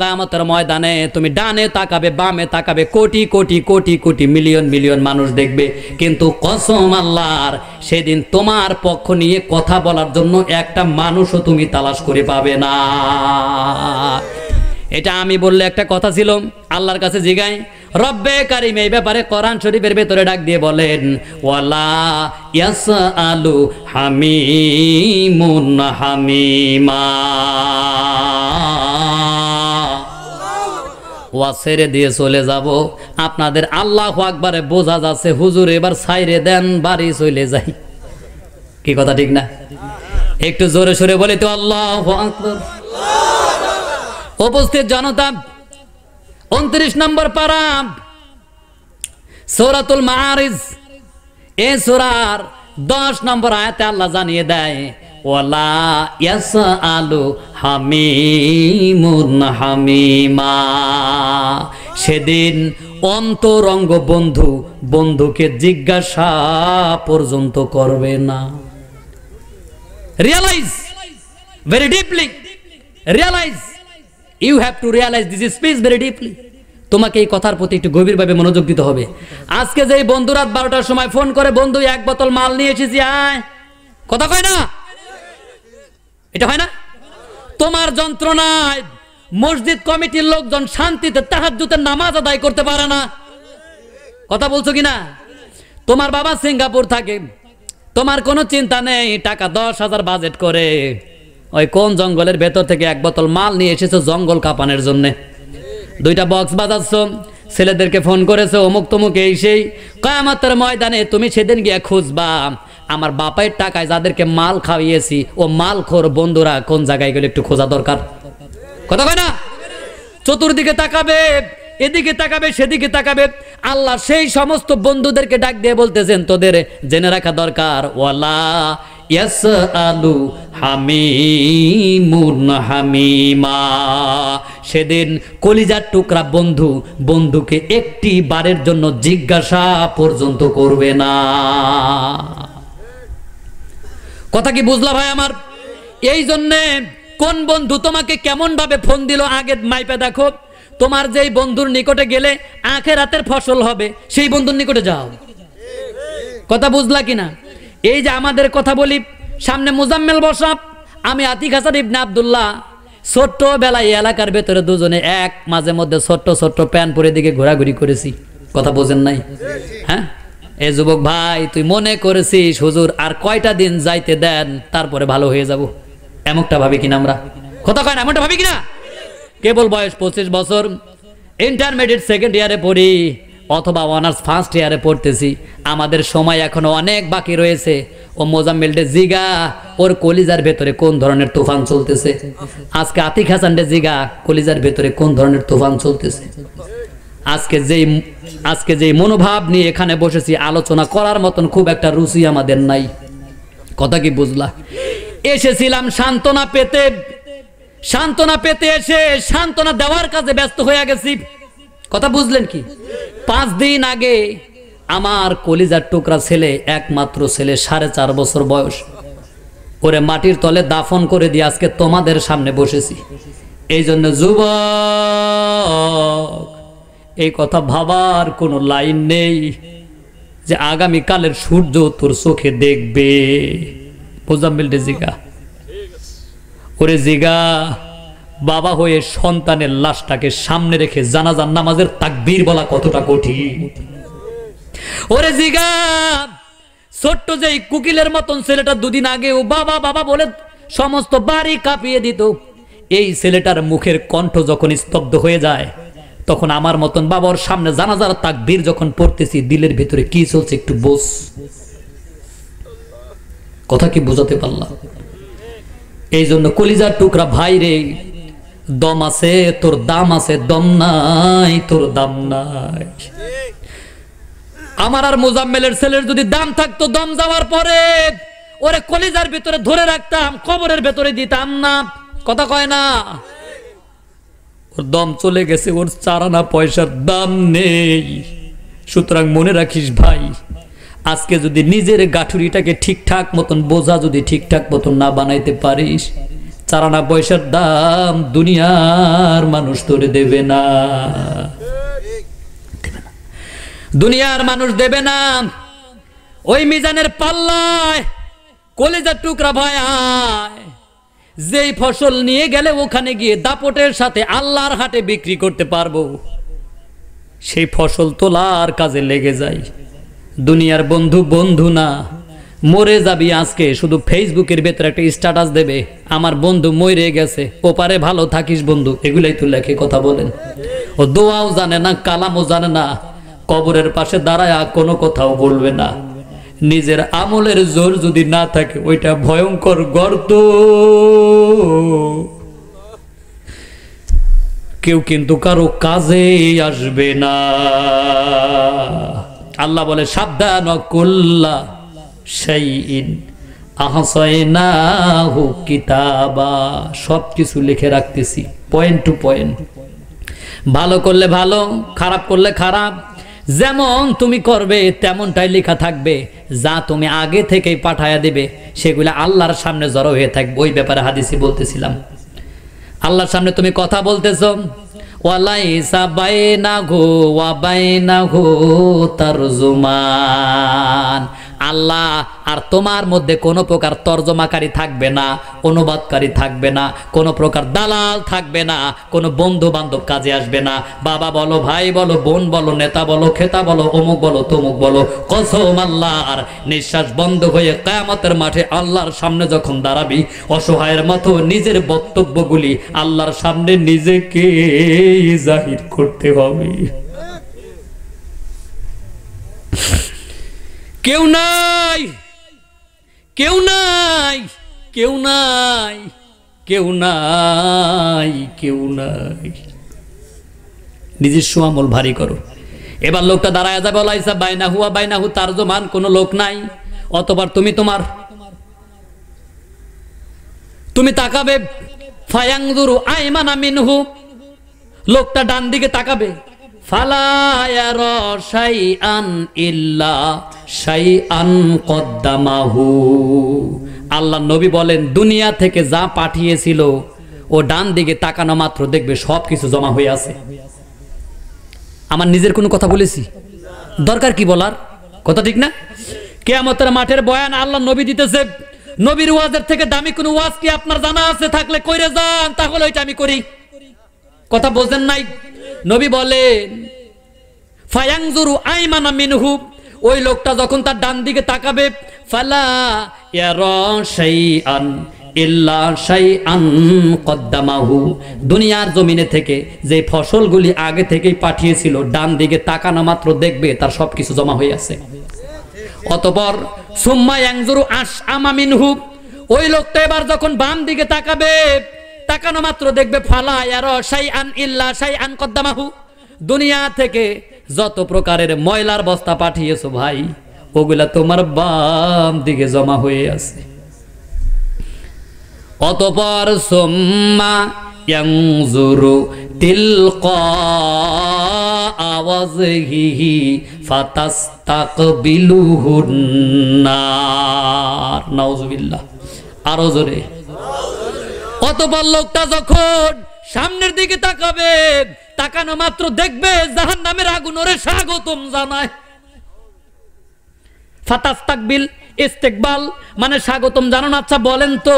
কামতের ময়দানে তুমি ডানে তাকাবে বামে তাকাবে কোটি কোটি কোটি কোটি মিলিয়ন মিলিয়ন মানুষ দেখবে কিন্তু কসম আল্লাহর সেদিন তোমার পক্ষ নিয়ে কথা বলার জন্য একটা মানুষও তুমি তালাশ করে পাবে না এটা আমি বললে একটা কথা ছিল আল্লাহর কাছে জিগায় রব্বে কারিম এই ব্যাপারে কোরআন শরীফের ভেতরে ডাক দিয়ে বলেন ওয়ালা ইয়াস আলু হামিমুন হামিমা ওয়া ছেড়ে দিয়ে চলে যাব আপনাদের আল্লাহ আকবারে বোঝা যাচ্ছে হুজুর এবার সাইরে দেন বাড়ি চলে যাই কি কথা ঠিক না একটু জোরে সোরে বলে তো আল্লাহ আকবর উপস্থিত জনতা উনত্রিশ নম্বর পারা সৌরাতুল মারিজ এ সোরার দশ নম্বর আয়তে আল্লাহ জানিয়ে দেয় ওলা এস আলু হামিমুন হামিমা সেদিন অন্তরঙ্গ বন্ধু বন্ধুকে জিজ্ঞাসা পর্যন্ত করবে না realise very deeply realise you have to realise this speech very deeply তোমাকে এই কথার প্রতি একটু গভীরভাবে মনোযোগ দিতে হবে আজকে যে বন্ধু রাত বারোটার সময় ফোন করে বন্ধু এক বোতল মাল নিয়ে এসেছি আয় কথা কয় না এটা হয় না তোমার যন্ত্রণায় মসজিদ কমিটির লোকজন শান্তিতে তাহাজুতের নামাজ আদায় করতে পারে না কথা বলছো কি না তোমার বাবা সিঙ্গাপুর থাকে তোমার কোনো চিন্তা নেই টাকা দশ হাজার বাজেট করে ওই কোন জঙ্গলের ভেতর থেকে এক বোতল মাল নিয়ে এসেছো জঙ্গল কাপানের জন্য দুইটা বক্স বাজাচ্ছ ছেলেদেরকে ফোন করেছো অমুক তমুক এই সেই কয়ামতের ময়দানে তুমি সেদিন গিয়ে খুঁজবা আমার বাপের টাকায় যাদেরকে মাল খাওয়িয়েছি ও মাল খোর বন্ধুরা কোন জায়গায় গেলে একটু খোঁজা দরকার কথা কয় না চতুর্দিকে তাকাবে এদিকে তাকাবে সেদিকে তাকাবে আল্লাহ সেই সমস্ত বন্ধুদেরকে ডাক দিয়ে বলতেছেন তোদের জেনে রাখা দরকার ওয়ালা ইয়াসআলু হামিমুন হামিমা সেদিন কলিজার টুকরা বন্ধু বন্ধুকে একটি বারের জন্য জিজ্ঞাসা পর্যন্ত করবে না কথা কি বুঝলা ভাই আমার এই জন্যে কোন বন্ধু তোমাকে কেমন ভাবে ফোন দিল আগে মাইপে দেখো তোমার যেই বন্ধুর নিকটে গেলে রাতের ফসল হবে সেই বন্ধুর নিকটে যাও কথা বুঝলা কিনা এই যে আমাদের কথা বলি সামনে মুজাম্মেল বসাব আমি আতিক হাসান ইবনে আবদুল্লাহ ছোট্টবেলায় এই এলাকার ভেতরে দুজনে এক মাঝে মধ্যে ছোট্ট ছোট্ট প্যান পরে দিকে ঘোরাঘুরি করেছি কথা বোঝেন নাই হ্যাঁ এ যুবক ভাই তুই মনে করেছিস হুজুর আর কয়টা দিন যাইতে দেন তারপরে ভালো হয়ে যাব এমনটা ভাবি কিনা আমরা কথা কয় না এমনটা ভাবি কিনা কেবল বয়স পঁচিশ বছর ইন্টারমিডিয়েট সেকেন্ড ইয়ারে পড়ি অথবা অনার্স ফার্স্ট ইয়ারে পড়তেছি আমাদের সময় এখনো অনেক বাকি রয়েছে ও মোজাম্মেলটে জিগা ওর কলিজার ভেতরে কোন ধরনের তুফান চলতেছে আজকে আতিক হাসানটে জিগা কলিজার ভেতরে কোন ধরনের তুফান চলতেছে আজকে যেই আজকে যেই মনোভাব নিয়ে এখানে বসেছি আলোচনা করার মতন খুব একটা রুচি আমাদের নাই কথা কি বুঝলা এসেছিলাম সান্ত্বনা পেতে সান্ত্বনা পেতে এসে সান্ত্বনা দেওয়ার কাজে ব্যস্ত হয়ে গেছি কথা বুঝলেন কি পাঁচ দিন আগে আমার কলিজার টুকরা ছেলে একমাত্র ছেলে সাড়ে চার বছর বয়স ওরে মাটির তলে দাফন করে দিয়ে আজকে তোমাদের সামনে বসেছি এই জন্য যুব এই কথা ভাবার কোনো লাইন নেই যে আগামীকালের সূর্য তোর চোখে দেখবে মোজাম্মিল জিগা ওরে জিগা বাবা হয়ে সন্তানের লাশটাকে সামনে রেখে জানাজান নামাজের তাকবীর বলা কতটা কঠিন ওরে জিগা ছোট্ট যে কুকিলের মতন ছেলেটা দুদিন আগে ও বাবা বাবা বলে সমস্ত বাড়ি কাঁপিয়ে দিত এই ছেলেটার মুখের কণ্ঠ যখন স্তব্ধ হয়ে যায় তখন আমার মতন বাবার সামনে জানাজার তাকবীর যখন পড়তেছি দিলের ভিতরে কি চলছে একটু বোস কথা কি বোঝাতে পারলাম এই জন্য কলিজার টুকরা ভাই রে দম আছে তোর দাম আছে দম নাই তোর দাম নাই আমার আর মোজাম্মেলের ছেলের যদি দাম থাকতো দম যাওয়ার পরে ওরে কলিজার ভিতরে ধরে রাখতাম কবরের ভেতরে দিতাম না কথা কয় না ওর দম চলে গেছে ওর চারানা পয়সার দাম নেই সুতরাং মনে রাখিস ভাই আজকে যদি নিজের গাঠুরিটাকে ঠিকঠাক মতন বোঝা যদি ঠিকঠাক মতন না বানাইতে পারিস চারানা পয়সার দাম দুনিয়ার মানুষ তোরে দেবে না দুনিয়ার মানুষ দেবে না ওই মিজানের পাল্লায় কলেজার টুকরা ভয় যেই ফসল নিয়ে গেলে ওখানে গিয়ে দাপটের সাথে আল্লাহর হাটে বিক্রি করতে পারবো সেই ফসল তোলার কাজে লেগে যায় দুনিয়ার বন্ধু বন্ধু না মরে যাবি আজকে শুধু ফেসবুকের ভেতরে একটা স্ট্যাটাস দেবে আমার বন্ধু মরে গেছে ওপারে ভালো থাকিস বন্ধু এগুলাই তো লেখে কথা বলেন ও দোয়াও জানে না কালামও জানে না কবরের পাশে দাঁড়ায় কোনো কথাও বলবে না নিজের আমলের জোর যদি না থাকে ওইটা ভয়ঙ্কর গর্ত কেউ কিন্তু কারো কাজে আসবে না আল্লাহ বলে সাবধান কল্লা শাইইন কিতাবা সব কিছু লিখে রাখতেছি পয়েন্ট টু পয়েন্ট ভালো করলে ভালো খারাপ করলে খারাপ যেমন তুমি করবে তেমনটাই লেখা থাকবে যা তুমি আগে থেকেই পাঠায়া দেবে সেগুলো আল্লাহর সামনে জড়ো হয়ে থাকবে ওই ব্যাপারে হাদিসি বলতেছিলাম আল্লাহর সামনে তুমি কথা বলতেছ ওয়ালাই বাইনা গো ওয়া বাইনা গো তার জুমান আল্লাহ আর তোমার মধ্যে কোনো প্রকার তর্জমাকারী থাকবে না অনুবাদকারী থাকবে না কোনো প্রকার দালাল থাকবে না কোনো বন্ধু বান্ধব কাজে আসবে না বাবা বলো ভাই বলো বোন বলো নেতা বলো খেতা বলো অমুক বলো তমুক বলো কসম আল্লাহ আর নিঃশ্বাস বন্ধ হয়ে কায়ামতের মাঠে আল্লাহর সামনে যখন দাঁড়াবি অসহায়ের মতো নিজের বক্তব্যগুলি আল্লাহর সামনে নিজেকে জাহির করতে হবে কেউ নাই কেউ নাই কেউ নাই কেউ নাই কেউ নাই নিজস্ব আমল ভারী করো এবার লোকটা দাঁড়ায় যাবে লাইসা বাইনা হুয়া বাইনা হু তার জমান কোনো লোক নাই অতবার তুমি তোমার তুমি তাকাবে ফায়াংদুরু আইমানা মিনহু লোকটা ডান দিকে তাকাবে আল্লাহ নবী বলেন দুনিয়া থেকে যা পাঠিয়েছিল ও ডান দিকে তাকানো মাত্র দেখবে সবকিছু জমা হয়ে আছে আমার নিজের কোনো কথা বলেছি দরকার কি বলার কথা ঠিক না কেয়ামতের মাঠের বয়ান আল্লাহ নবী দিতেছে নবীর ওয়াজের থেকে দামি কোনো ওয়াজ কি আপনার জানা আছে থাকলে কইরে যান তাহলে ওইটা আমি করি কথা বোঝেন নাই নবী বলেন ফায়াংজুরু আইমানা মিনহু ওই লোকটা যখন তার ডান দিকে তাকাবে ফালা শাইআন ইল্লা শাইআন কদ্দামাহু দুনিয়ার জমিনে থেকে যে ফসলগুলি আগে থেকেই পাঠিয়েছিল ডান দিকে তাকানো মাত্র দেখবে তার সবকিছু জমা হয়ে আছে অতপর সুম্মা ইয়াংজুরু আশ আমামিনহু ওই লোকটা এবার যখন বাম দিকে তাকাবে তাকানো মাত্র দেখবে ফালা আর সাই আন ইল্লা সাই আন কদ্দামাহু দুনিয়া থেকে যত প্রকারের ময়লার বস্তা পাঠিয়েছো ভাই ওগুলা তোমার বাম দিকে জমা হয়ে আছে অতপর সোম্মা ইয়াংজুরু তিলকা আওয়াজহি ফাতাস্তাকবিলুহুন্নার নাউজুবিল্লাহ আরো জোরে অতপর লোকটা যখন সামনের দিকে তাকাবে তাকানো মাত্র দেখবে জাহান নামের আগুন ওরে স্বাগতম জানায় মানে স্বাগতম জানান আচ্ছা বলেন তো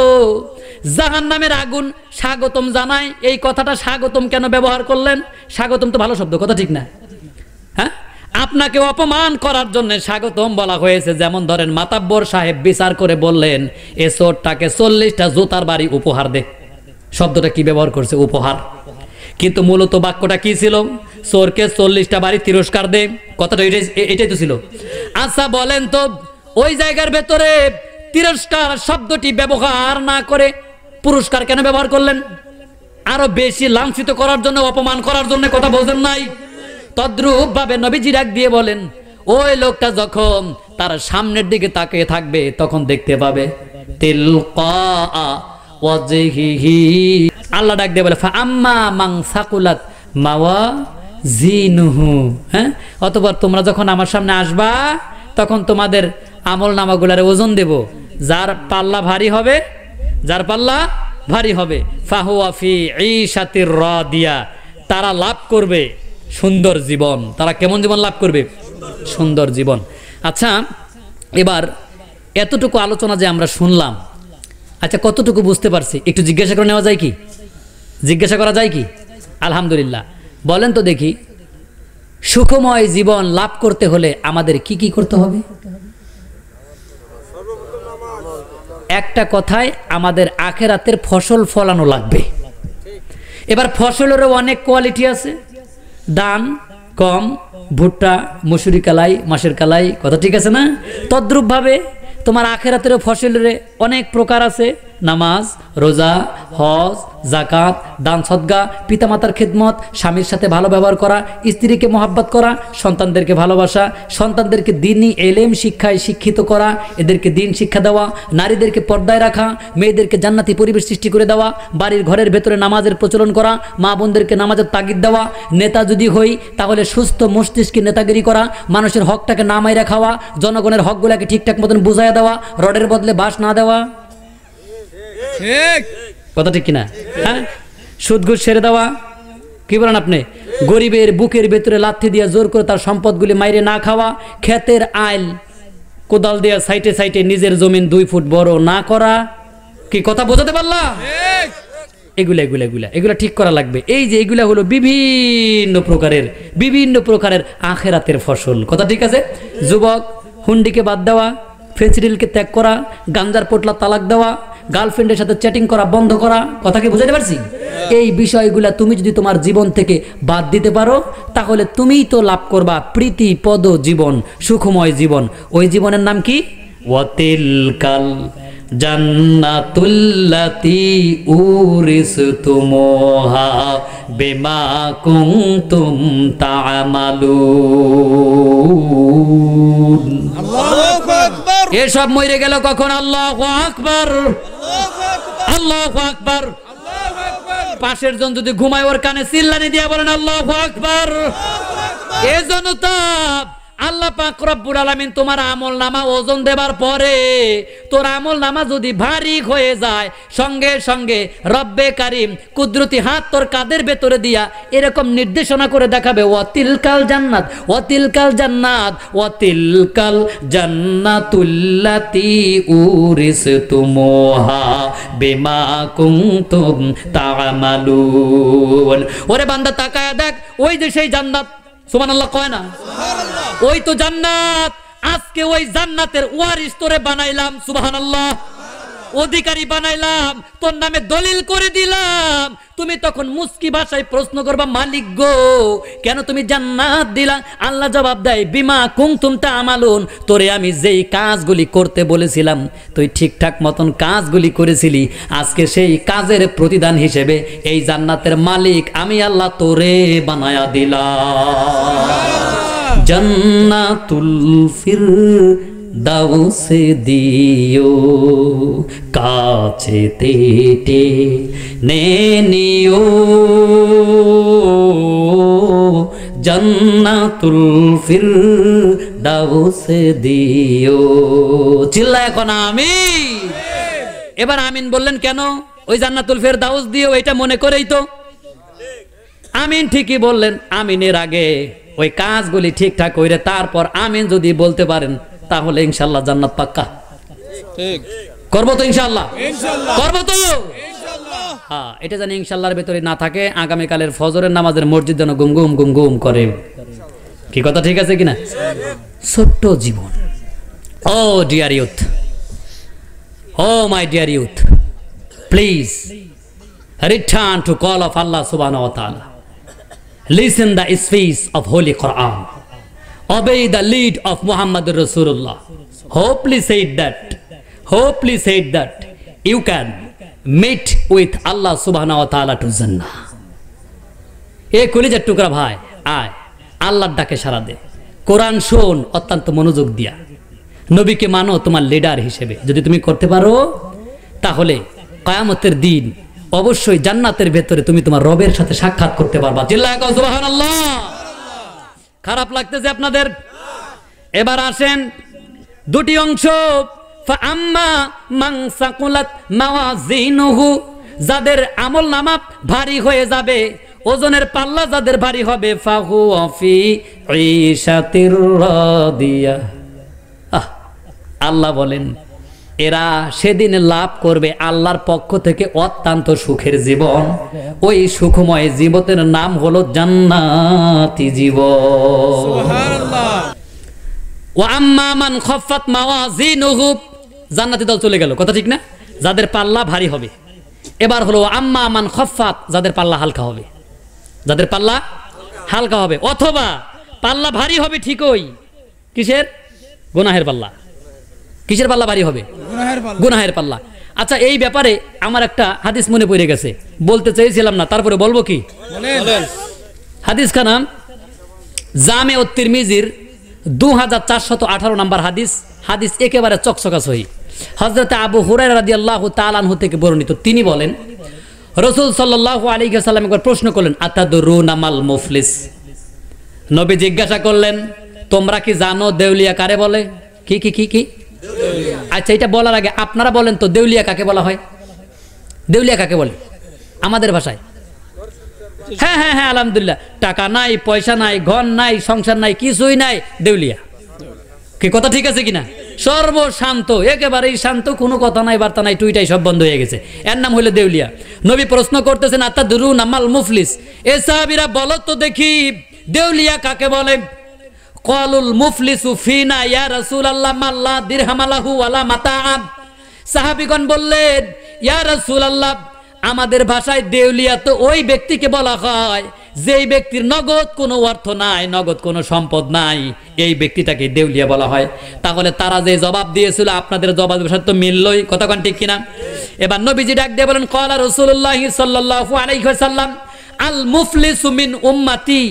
জাহান নামের আগুন স্বাগতম জানায় এই কথাটা স্বাগতম কেন ব্যবহার করলেন স্বাগতম তো ভালো শব্দ কথা ঠিক না হ্যাঁ আপনাকে অপমান করার জন্য স্বাগতম বলা হয়েছে যেমন ধরেন মাতাব্বর সাহেব বিচার করে বললেন এ চোরটাকে চল্লিশটা জুতার বাড়ি উপহার দে শব্দটা কি ব্যবহার করছে উপহার কিন্তু মূলত বাক্যটা কি ছিল চোরকে চল্লিশটা বাড়ি তিরস্কার দে কথাটা এটাই এটাই তো ছিল আচ্ছা বলেন তো ওই জায়গার ভেতরে তিরস্কার শব্দটি ব্যবহার না করে পুরস্কার কেন ব্যবহার করলেন আরো বেশি লাঞ্ছিত করার জন্য অপমান করার জন্য কথা বলছেন নাই তদ্রুপ ভাবে নবীজি ডাক দিয়ে বলেন ওই লোকটা যখন তার সামনের দিকে তাকিয়ে থাকবে তখন দেখতে পাবে আল্লাহ ডাক দিয়ে বলে আম্মা মাং সাকুলাত মাওয়া জিনুহু হ্যাঁ অতপর তোমরা যখন আমার সামনে আসবা তখন তোমাদের আমল নামাগুলার ওজন দেব যার পাল্লা ভারী হবে যার পাল্লা ভারী হবে ফাহুয়াফি এই সাথে র দিয়া তারা লাভ করবে সুন্দর জীবন তারা কেমন জীবন লাভ করবে সুন্দর জীবন আচ্ছা এবার এতটুকু আলোচনা যে আমরা শুনলাম আচ্ছা কতটুকু বুঝতে পারছি একটু জিজ্ঞাসা করে নেওয়া যায় কি জিজ্ঞাসা করা যায় কি আলহামদুলিল্লাহ বলেন তো দেখি সুখময় জীবন লাভ করতে হলে আমাদের কি কি করতে হবে একটা কথায় আমাদের আখেরাতের ফসল ফলানো লাগবে এবার ফসলেরও অনেক কোয়ালিটি আছে ডান কম ভুট্টা মসুরি কালাই মাসের কালাই কথা ঠিক আছে না তদ্রূপভাবে তোমার আখেরাতেরও ফসলের অনেক প্রকার আছে নামাজ রোজা হজ জাকাত দান সদ্গা পিতামাতার খেদমত স্বামীর সাথে ভালো ব্যবহার করা স্ত্রীকে মহাব্বত করা সন্তানদেরকে ভালোবাসা সন্তানদেরকে দিনই এলেম শিক্ষায় শিক্ষিত করা এদেরকে দিন শিক্ষা দেওয়া নারীদেরকে পর্দায় রাখা মেয়েদেরকে জান্নাতি পরিবেশ সৃষ্টি করে দেওয়া বাড়ির ঘরের ভেতরে নামাজের প্রচলন করা মা বোনদেরকে নামাজের তাগিদ দেওয়া নেতা যদি হই তাহলে সুস্থ মস্তিষ্কে নেতাগিরি করা মানুষের হকটাকে নামাই রাখাওয়া জনগণের হকগুলাকে ঠিকঠাক মতন বুঝাইয়া দেওয়া রডের বদলে বাস না দেওয়া কথা ঠিক কিনা হ্যাঁ সুদ ঘুষ ছেড়ে দেওয়া কি বলেন আপনি গরিবের বুকের ভেতরে লাথি দিয়ে জোর করে তার সম্পদগুলি মাইরে না খাওয়া ক্ষেতের আইল কোদাল দিয়ে সাইটে সাইটে নিজের জমিন দুই ফুট বড় না করা কি কথা বোঝাতে পারলা এগুলা এগুলা এগুলা এগুলা ঠিক করা লাগবে এই যে এগুলা হলো বিভিন্ন প্রকারের বিভিন্ন প্রকারের আখেরাতের ফসল কথা ঠিক আছে যুবক হুন্ডিকে বাদ দেওয়া ফেন্সিডিলকে ত্যাগ করা গাঞ্জার পোটলা তালাক দেওয়া গার্লফ্রেন্ডের সাথে চ্যাটিং করা বন্ধ করা কথা কি বুঝাতে পারছি হ্যাঁ। এই বিষয়গুলো তুমি যদি তোমার জীবন থেকে বাদ দিতে পারো তাহলে তুমিই তো লাভ করবা প্রীতি পদ জীবন সুখময় জীবন ওই জীবনের নাম কি ওয়াতিলকাল জান্নাতুল্লাতি উরিসতুমুহা বিমা কুনতুম তা'মালুন আল্লাহু আকবার এসব মরে গেল কখন আল্লাহু আকবার আল্লাহ আকবার পাশের জন যদি ঘুমায় ওর কানে চিল্লানি দিয়ে বলেন আল্লাহ আকবার এ জনতা আল্লাহ পাক রব্বুল আলামিন তোমার আমল নামা ওজন দেবার পরে তোর আমল নামা যদি ভারী হয়ে যায় সঙ্গে সঙ্গে রব্বে কারিম কুদরতি হাত তোর কাদের ভেতরে দিয়া এরকম নির্দেশনা করে দেখাবে ওয়াতিলকাল জান্নাত ওয়াতিলকাল জান্নাত ওয়াতিলকাল জান্নাতুল্লাতি উরিস উরিসতুমুহা বিমা কুনতুম তা'মালুন ওরে বান্দা তাকায়া দেখ ওই যে সেই জান্নাত সুমান কয় না ওই তো জান্নাত আজকে ওই জান্নাতের ওয়ার স্তরে বানাইলাম সুবাহ আল্লাহ অধিকারী বানাইলাম তোর নামে দলিল করে দিলাম তুমি তখন মুসকি ভাষায় প্রশ্ন করবা মালিক গো কেন তুমি জান্নাত দিলা আল্লাহ জবাব দেয় বিমা কুংতুম তা আমালুন তোরে আমি যেই কাজগুলি করতে বলেছিলাম তুই ঠিকঠাক মতন কাজগুলি করেছিলি আজকে সেই কাজের প্রতিদান হিসেবে এই জান্নাতের মালিক আমি আল্লাহ তোরে বানায়া দিলাম জান্নাতুল ফির দাউসে দিও কাছে তেটে নে নিও জন্নাতুল ফির দাউসে দিও চিল্লা এখন আমি এবার আমিন বললেন কেন ওই জান্নাতুল ফের দাউস দিও এটা মনে করেই তো আমিন ঠিকই বললেন আমিনের আগে ওই কাজগুলি ঠিকঠাক করে তারপর আমিন যদি বলতে পারেন তাহলে ইনশাল্লাহ জান্নাত পাক্কা করবো তো ইনশাল্লাহ করবো তো হ্যাঁ এটা জানি ইনশাল্লাহর ভেতরে না থাকে আগামীকালের ফজরের নামাজের মসজিদ যেন গুম গুম গুম গুম করে কি কথা ঠিক আছে কিনা ছোট্ট জীবন oh dear youth oh my dear youth please return to call of Allah Subhan listen the speech of holy Quran obey the lead of Muhammad Rasulullah. Hopefully said that. Hopefully said that you can meet with Allah subhanahu wa ta'ala to Jannah. এ কলিজার টুকরা ভাই আয় আল্লাহর ডাকে সারা দে কোরআন শোন অত্যন্ত মনোযোগ দিয়া নবীকে মানো তোমার লিডার হিসেবে যদি তুমি করতে পারো তাহলে কয়ামতের দিন অবশ্যই জান্নাতের ভেতরে তুমি তোমার রবের সাথে সাক্ষাৎ করতে পারবা জিল্লাহ খারাপ লাগতেছে আপনাদের এবার আসেন দুটি অংশ আম্মা যাদের আমল নামা ভারী হয়ে যাবে ওজনের পাল্লা যাদের ভারী হবে ফাহু অফি আল্লাহ বলেন এরা সেদিন লাভ করবে আল্লাহর পক্ষ থেকে অত্যন্ত সুখের জীবন ওই সুখময় জীবনের নাম হলো জান্নাতি জীবন ও আম্মামান খফাত জান্নাতি দল চলে গেল কথা ঠিক না যাদের পাল্লা ভারী হবে এবার হলো আম্মামান খফাত যাদের পাল্লা হালকা হবে যাদের পাল্লা হালকা হবে অথবা পাল্লা ভারী হবে ঠিকই কিসের গুনাহের পাল্লা কিসের পাল্লা ভারী হবে গুনাহের পাল্লা আচ্ছা এই ব্যাপারে আমার একটা হাদিস মনে পড়ে গেছে বলতে চেয়েছিলাম না তারপরে বলবো কি হাদিস খানাম জামে ও মিজির দু হাজার চারশত আঠারো নম্বর হাদিস হাদিস একেবারে চকচকা সহি হজরত আবু হুরাই রাজি আল্লাহ তালানহু থেকে বর্ণিত তিনি বলেন রসুল সাল্লাহ আলী একবার প্রশ্ন করলেন রু নামাল মুফলিস নবী জিজ্ঞাসা করলেন তোমরা কি জানো দেউলিয়া কারে বলে কি কি কি কি আচ্ছা এটা বলার আগে আপনারা বলেন তো দেউলিয়া কাকে বলা হয় দেউলিয়া কাকে বলে আমাদের ভাষায় হ্যাঁ হ্যাঁ হ্যাঁ আলহামদুলিল্লাহ টাকা নাই পয়সা নাই ঘন নাই সংসার নাই কিছুই নাই দেউলিয়া কি কথা ঠিক আছে কিনা সর্বশান্ত একেবারেই শান্ত কোনো কথা নাই বার্তা নাই টুইটাই সব বন্ধ হয়ে গেছে এর নাম হলো দেউলিয়া নবী প্রশ্ন করতেছেন আত্মা দুরু নামাল মুফলিস এ সাহাবিরা বলো তো দেখি দেউলিয়া কাকে বলে কলুল মুফলি ফিনা ইয়া রসুল আল্লাহ মাল্লা দিরহামালাহু ওয়ালা মাতাআম বললেন ইয়া রাসূল আল্লাহ আমাদের ভাষায় দেউলিয়া তো ওই ব্যক্তিকে বলা হয় যেই ব্যক্তির নগদ কোনো অর্থ নাই নগদ কোনো সম্পদ নাই এই ব্যক্তিটাকে দেউলিয়া বলা হয় তাহলে তারা যে জবাব দিয়েছিল আপনাদের জবাব সাথে তো মিললই কতক্ষণ ঠিক কিনা এবার নবীজি ডাক দিয়ে বলেন কলা রসুল্লাহ সাল্লাহ আলাইসাল্লাম আল মুফলি সুমিন উম্মাতি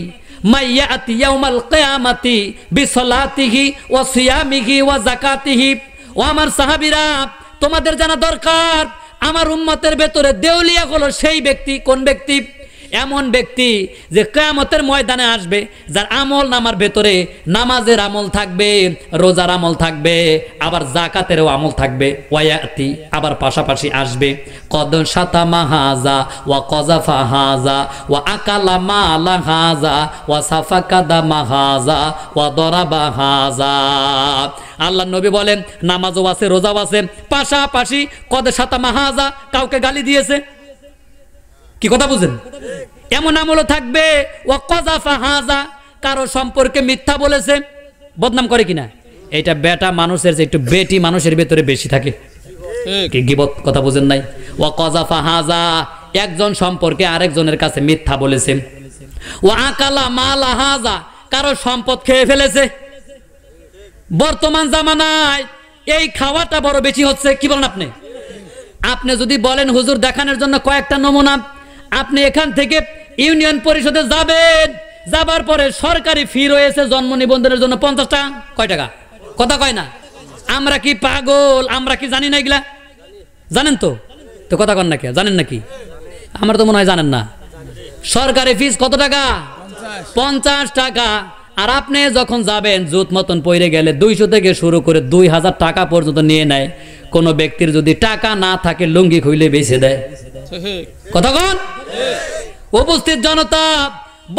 মাইয়াতি ইয়াউমাল কিয়ামাতি বিসলাতিহি ওয়া সিয়ামিহি ওয়া যাকাতিহি ও আমার সাহাবীরা তোমাদের জানা দরকার আমার উম্মতের ভেতরে দেউলিয়া হলো সেই ব্যক্তি কোন ব্যক্তি এমন ব্যক্তি যে কেয়ামতের ময়দানে আসবে যার আমল নামার ভেতরে নামাজের আমল থাকবে রোজার আমল থাকবে আবার জাকাতেরও আমল থাকবে ওয়াতি আবার পাশাপাশি আসবে কদ সাতামা হাজা ওয়া কজাফা হাজা ওয়া আকালা মালা হাজা ওয়া সাফা কাদামা হাজা ওয়া দরাবা হাজা আল্লাহ নবী বলেন নামাজও আছে রোজাও আছে পাশাপাশি কদ সাতামা হাজা কাউকে গালি দিয়েছে কি কথা বুঝেন এমন আমলও থাকবে ও কজাফা হাজা কারো সম্পর্কে মিথ্যা বলেছে বদনাম করে কিনা এটা বেটা মানুষের যে একটু বেটি মানুষের ভেতরে বেশি থাকে কথা বুঝেন নাই ও কজাফা হাজা একজন সম্পর্কে আরেকজনের কাছে মিথ্যা বলেছে ও আকালা মালা হাজা কারো সম্পদ খেয়ে ফেলেছে বর্তমান জামানায় এই খাওয়াটা বড় বেশি হচ্ছে কি বলেন আপনি আপনি যদি বলেন হুজুর দেখানোর জন্য কয়েকটা নমুনা আপনি এখান থেকে ইউনিয়ন পরিষদে যাবেন যাবার পরে সরকারি ফি রয়েছে জন্ম নিবন্ধনের জন্য পঞ্চাশটা কয় টাকা কথা কয় না আমরা কি পাগল আমরা কি জানি না এগুলা জানেন তো তো কথা কন নাকি জানেন নাকি আমরা তো মনে হয় জানেন না সরকারি ফিস কত টাকা পঞ্চাশ টাকা আর আপনি যখন যাবেন জুত মতন পইরে গেলে দুইশো থেকে শুরু করে দুই হাজার টাকা পর্যন্ত নিয়ে নেয় কোন ব্যক্তির যদি টাকা না থাকে লুঙ্গি খুইলে বেছে দেয় কথা কন উপস্থিত জনতা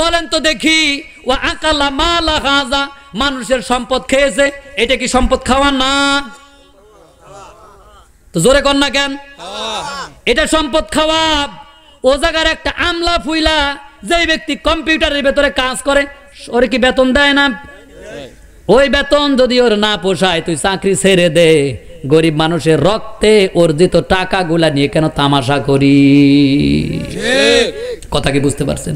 বলেন তো দেখি ও আকালা মালা খাজা মানুষের সম্পদ খেয়েছে এটা কি সম্পদ খাওয়া না তো জোরে কর না কেন এটা সম্পদ খাওয়া ও জায়গার একটা আমলা ফুইলা যে ব্যক্তি কম্পিউটারের ভেতরে কাজ করে ওর কি বেতন দেয় না ওই বেতন যদি ওর না পোষায় তুই চাকরি ছেড়ে দে গরিব মানুষের রক্তে অর্জিত টাকাগুলা নিয়ে কেন তামাশা করি কথা কি বুঝতে পারছেন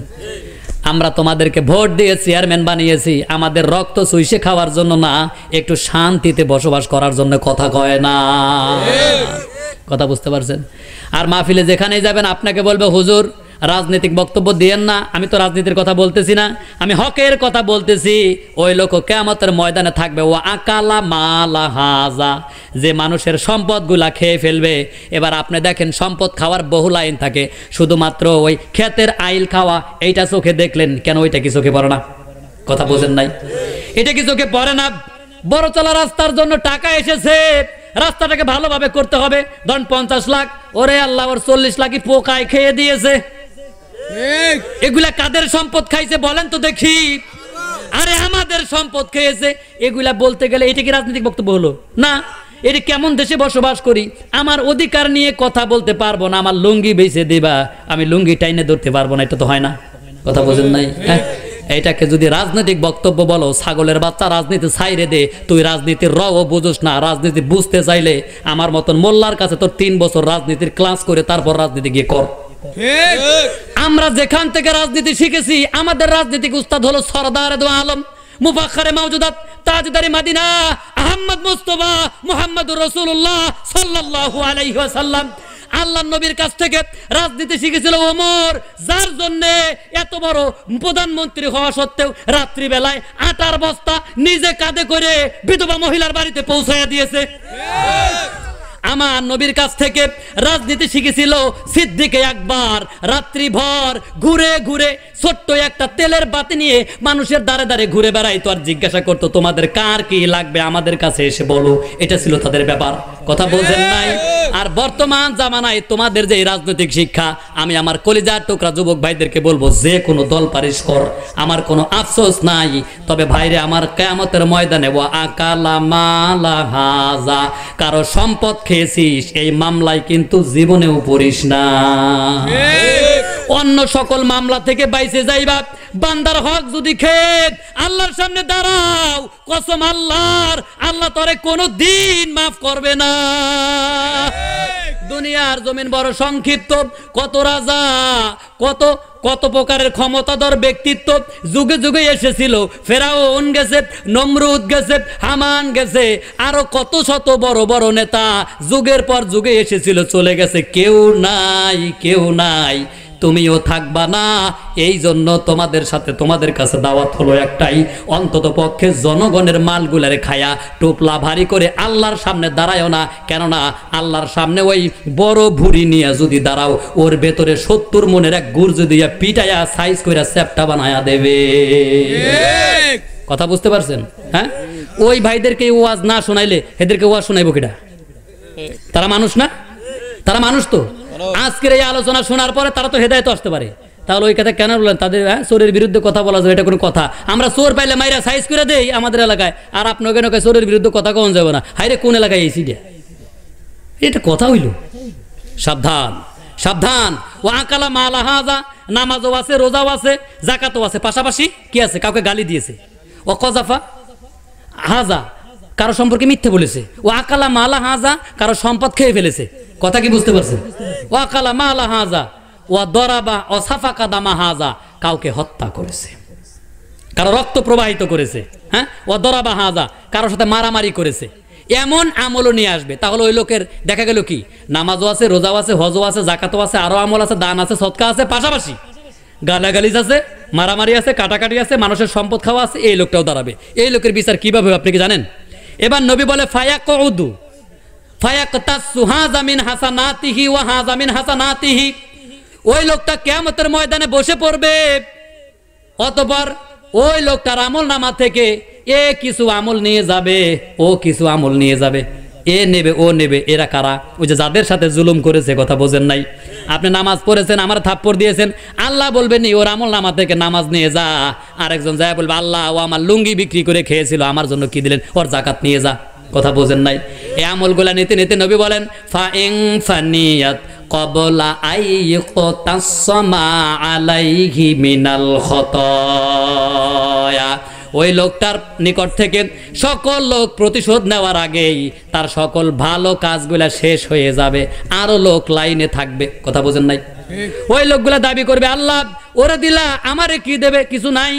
আমরা তোমাদেরকে ভোট দিয়ে চেয়ারম্যান বানিয়েছি আমাদের রক্ত সুইসে খাওয়ার জন্য না একটু শান্তিতে বসবাস করার জন্য কথা কয় না কথা বুঝতে পারছেন আর মাহফিলে যেখানেই যাবেন আপনাকে বলবে হুজুর রাজনৈতিক বক্তব্য দিয়েন না আমি তো রাজনীতির কথা বলতেছি না আমি হকের কথা বলতেছি ওই লোক কেমতের ময়দানে থাকবে ও আকালা মালা হাজা যে মানুষের সম্পদগুলা খেয়ে ফেলবে এবার আপনি দেখেন সম্পদ খাওয়ার বহু লাইন থাকে শুধুমাত্র ওই ক্ষেতের আইল খাওয়া এইটা চোখে দেখলেন কেন ওইটা কি চোখে পড়ে না কথা বোঝেন নাই এটা কি চোখে পড়ে না বড় চলা রাস্তার জন্য টাকা এসেছে রাস্তাটাকে ভালোভাবে করতে হবে ধরুন পঞ্চাশ লাখ ওরে আল্লাহ ওর চল্লিশ লাখই পোকায় খেয়ে দিয়েছে এগুলা কাদের সম্পদ খাইছে বলেন তো দেখি আরে আমাদের সম্পদ খেয়েছে এগুলা বলতে গেলে এটা কি রাজনৈতিক বক্তব্য হলো না এটি কেমন দেশে বসবাস করি আমার অধিকার নিয়ে কথা বলতে পারবো না আমার লুঙ্গি বেছে দেবা আমি লুঙ্গি টাইনে ধরতে পারবো না এটা তো হয় না কথা বোঝেন নাই হ্যাঁ, এটাকে যদি রাজনৈতিক বক্তব্য বলো ছাগলের বাচ্চা রাজনীতি সাইরে দে তুই রাজনীতির রও বুঝোস না রাজনীতি বুঝতে চাইলে আমার মতন মোল্লার কাছে তোর তিন বছর রাজনীতির ক্লাস করে তারপর রাজনীতি গিয়ে কর আমরা যেখান থেকে রাজনীতি শিখেছি আমাদের রাজনীতিক উস্তাদ হলো সরদার আলম মুফাখারে মৌজুদাত তাজদারি মাদিনা আহম্মদ মুস্তফা মোহাম্মদুর রসুল্লাহ সাল্লাহু আলাইসাল্লাম আল্লাহ নবীর কাছ থেকে রাজনীতি শিখেছিল ওমর যার জন্য এত বড় প্রধানমন্ত্রী হওয়া সত্ত্বেও রাত্রিবেলায় আটার বস্তা নিজে কাঁধে করে বিধবা মহিলার বাড়িতে পৌঁছাইয়া দিয়েছে আমার নবীর কাছ থেকে রাজনীতি শিখেছিল সিদ্দিকে একবার রাত্রিভর ঘুরে ঘুরে ছোট্ট একটা তেলের বাতি নিয়ে মানুষের দ্বারে দ্বারে ঘুরে বেড়াইতো আর জিজ্ঞাসা করতো তোমাদের কার কি লাগবে আমাদের কাছে এসে বলো এটা ছিল তাদের ব্যাপার কথা বলছেন নাই আর বর্তমান জামানায় তোমাদের যে রাজনৈতিক শিক্ষা আমি আমার কলিজার টোকরা যুবক ভাইদেরকে বলবো যে কোনো দল পারিশ কর আমার কোনো আফসোস নাই তবে ভাইরে আমার কেয়ামতের ময়দানে ও আকালা মালা হাজা কারো সম্পদ খেয়ে খেয়েছিস এই মামলায় কিন্তু জীবনেও পড়িস না অন্য সকল মামলা থেকে বাইসে যাইবা বান্দার হক যদি খেত আল্লাহর সামনে দাঁড়াও কসম আল্লাহর আল্লাহ তরে কোনো দিন মাফ করবে না দুনিয়ার জমিন বড় সংক্ষিপ্ত কত রাজা কত কত প্রকারের ক্ষমতাধর ব্যক্তিত্ব যুগে যুগে এসেছিল ফেরাউন গেছে নমরুদ গেছে হামান গেছে আরো কত শত বড় বড় নেতা যুগের পর যুগে এসেছিল চলে গেছে কেউ নাই কেউ নাই তুমিও থাকবা না এই জন্য তোমাদের সাথে তোমাদের কাছে দাওয়াত হলো একটাই অন্তত পক্ষে জনগণের মালগুলারে খায়া টোপলা ভারী করে আল্লাহর সামনে দাঁড়ায়ও না কেননা আল্লাহর সামনে ওই বড় ভুড়ি নিয়ে যদি দাঁড়াও ওর ভেতরে সত্তর মনের এক গুর্জ দিয়া পিটাইয়া সাইজ কইরা চ্যাপটা বানায়া দেবে কথা বুঝতে পারছেন হ্যাঁ ওই ভাইদেরকে ওয়াজ না শোনাইলে এদেরকে ওয়াজ শোনাইব কিটা তারা মানুষ না তারা মানুষ তো আজকের এই আলোচনা শোনার পরে তারা তো হেদায়ত আসতে পারে তাহলে ওই কথা কেন বললেন তাদের হ্যাঁ চোরের বিরুদ্ধে কথা বলা যাবে এটা কোনো কথা আমরা চোর পাইলে মাইরা সাইজ করে দেই আমাদের এলাকায় আর আপনাকে নকে চোরের বিরুদ্ধে কথা কখন যাবে না হাইরে কোন এলাকায় এই সিডিয়া এটা কথা হইল সাবধান সাবধান ও আকালা আহাজা নামাজও আছে রোজাও আছে জাকাতও আছে পাশাপাশি কি আছে কাউকে গালি দিয়েছে ও কজাফা হাজা কারো সম্পর্কে মিথ্যে বলেছে ও আকালা মালা হাজা কারো সম্পদ খেয়ে ফেলেছে কথা কি বুঝতে পারছেন ওয়াকালা মালা হাজা ওয়া দরাবা অসাফাকা দামা হাজা কাউকে হত্যা করেছে কারো রক্ত প্রবাহিত করেছে হ্যাঁ ওয়া দরাবা হাজা কারোর সাথে মারামারি করেছে এমন আমলও নিয়ে আসবে তাহলে ওই লোকের দেখা গেল কি নামাজও আছে রোজাও আছে হজও আছে জাকাতও আছে আরও আমল আছে দান আছে সৎকা আছে পাশাপাশি গালাগালিজ আছে মারামারি আছে কাটাকাটি আছে মানুষের সম্পদ খাওয়া আছে এই লোকটাও দাঁড়াবে এই লোকের বিচার কীভাবে আপনি কি জানেন এবার নবী বলে ফায়াক কৌদু হাসানাতিহি ওয়া হাসানাতিহি ওই লোকটা ময়দানে বসে পড়বে অতপর ওই লোকটার আমল নামা থেকে এ কিছু আমল নিয়ে যাবে ও কিছু আমল নিয়ে যাবে এ নেবে ও নেবে এরা কারা ওই যে যাদের সাথে জুলুম করেছে কথা বোঝেন নাই আপনি নামাজ পড়েছেন আমার থাপ্পড় দিয়েছেন আল্লাহ বলবেন নি ওর আমল নামা থেকে নামাজ নিয়ে যা আরেকজন যায় বলবে আল্লাহ ও আমার লুঙ্গি বিক্রি করে খেয়েছিল আমার জন্য কি দিলেন ওর জাকাত নিয়ে যা কথা বোঝেন নাই এ আমলগুলা নিতে নিতে নবী বলেন কবলা আই কতাসমা আলাইহি মিনাল খতয়া ওই লোকটার নিকট থেকে সকল লোক প্রতিশোধ নেওয়ার আগেই তার সকল ভালো কাজগুলা শেষ হয়ে যাবে আরো লোক লাইনে থাকবে কথা বোঝেন নাই ওই লোকগুলা দাবি করবে আল্লাহ ওরে দিলা আমারে কি দেবে কিছু নাই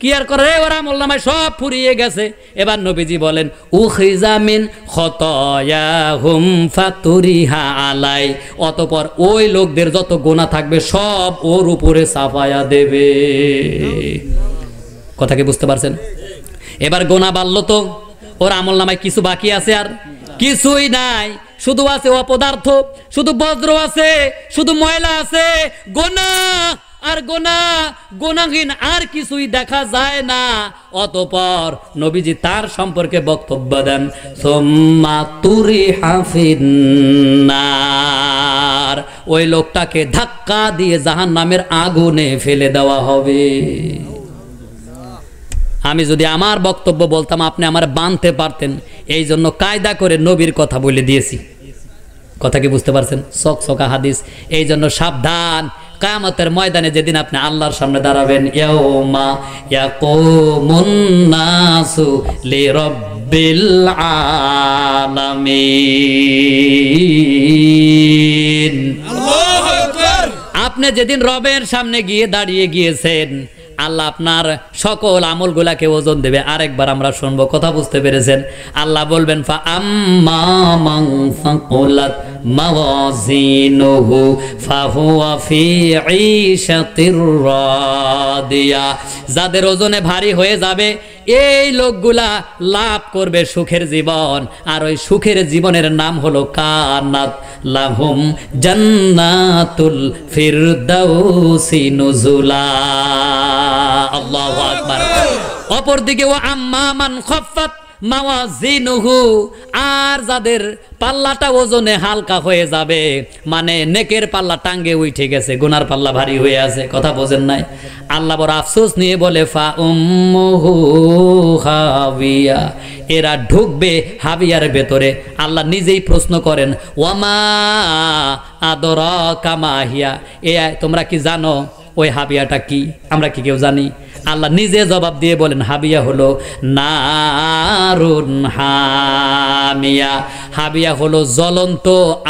কি আর করে ওরা মোল্লামায় সব ফুরিয়ে গেছে এবার নবীজি বলেন উখিজামিন খিজামিন হুম ফাতুরিহা আলাই অতপর ওই লোকদের যত গোনা থাকবে সব ওর উপরে সাফায়া দেবে কথা কি বুঝতে পারছেন এবার গোনা বাড়লো তো ওর আমল নামায় কিছু বাকি আছে আর কিছুই নাই শুধু আছে অপদার্থ শুধু বজ্র আছে শুধু ময়লা আছে গোনা আর গোনা গোনাহীন আর কিছুই দেখা যায় না অতপর নবীজি তার সম্পর্কে বক্তব্য দেন সোম্মা তুরি ওই লোকটাকে ধাক্কা দিয়ে জাহান নামের আগুনে ফেলে দেওয়া হবে আমি যদি আমার বক্তব্য বলতাম আপনি আমার বানতে পারতেন এই জন্য কায়দা করে নবীর কথা বলে দিয়েছি কথা কি বুঝতে পারছেন শখ শখা হাদিস এই জন্য সাবধান কায়ামতের ময়দানে যেদিন আপনি আল্লাহর সামনে দাঁড়াবেন ইয়ো মা নাসু আপনি যেদিন রবের সামনে গিয়ে দাঁড়িয়ে গিয়েছেন আল্লাহ আপনার সকল আমলগুলাকে ওজন দেবে আরেকবার আমরা শুনবো কথা বুঝতে পেরেছেন আল্লাহ বলবেন ফা আম্মা যাদের ওজনে ভারী হয়ে যাবে এই লোকগুলা লাভ করবে সুখের জীবন আর ওই সুখের জীবনের নাম হলো কানাত লাহুম জান্নাতুল ফিরদাউসি নুজুলা আল্লাহু আকবার অপরদিকে ও আম্মা মান খফাত মাওয়া আর যাদের পাল্লাটা ওজনে হালকা হয়ে যাবে মানে নেকের পাল্লা টাঙ্গে উঠে গেছে গুনার পাল্লা ভারী হয়ে আছে কথা বোঝেন নাই আল্লাহ বড় আফসোস নিয়ে বলে ফা উম্মুহু হাবিয়া এরা ঢুকবে হাবিয়ার ভেতরে আল্লাহ নিজেই প্রশ্ন করেন ওয়ামা আদর কামাহিয়া এ তোমরা কি জানো ওই হাবিয়াটা কি আমরা কি কেউ জানি আল্লাহ নিজে জবাব দিয়ে বলেন হাবিয়া হলো নারুন হামিয়া হাবিয়া হলো জ্বলন্ত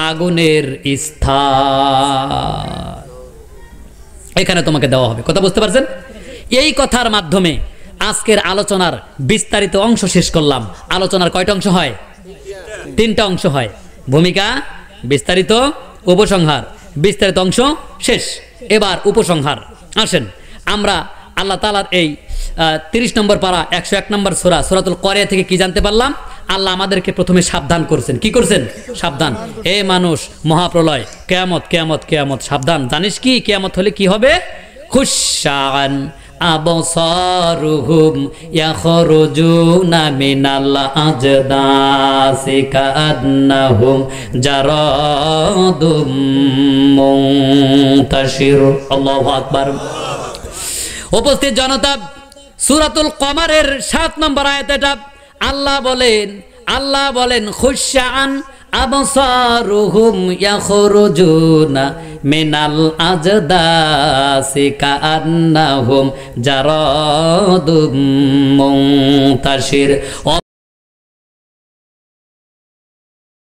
আগুনের স্থান এখানে তোমাকে দেওয়া হবে কথা বুঝতে পারছেন এই কথার মাধ্যমে আজকের আলোচনার বিস্তারিত অংশ শেষ করলাম আলোচনার কয়টা অংশ হয় তিনটা অংশ হয় ভূমিকা বিস্তারিত উপসংহার বিস্তারিত অংশ শেষ এবার উপসংহার আসেন আমরা আল্লাহ তালার এই তিরিশ নম্বর পাড়া একশো এক নম্বর সোরা সোরাতুল করিয়া থেকে কি জানতে পারলাম আল্লাহ আমাদেরকে প্রথমে সাবধান করছেন কি করছেন সাবধান এ মানুষ মহাপ্রলয় কেয়ামত কেয়ামত কেয়ামত সাবধান জানিস কি কেয়ামত হলে কি হবে খুশান আবসারুহুম ইয়াখরুজুনা মিনাল আজদাসি কাআন্নাহুম জারাদুম উপস্থিত জনতা সুরাতুল কমারের সাত নম্বর আয়াত এটা আল্লাহ বলেন আল্লাহ বলেন খুশান আবসারুহুম ইয়াখরুজুনা মিনাল আজদাসি কাআন্নাহুম জারাদুম মুনতাশির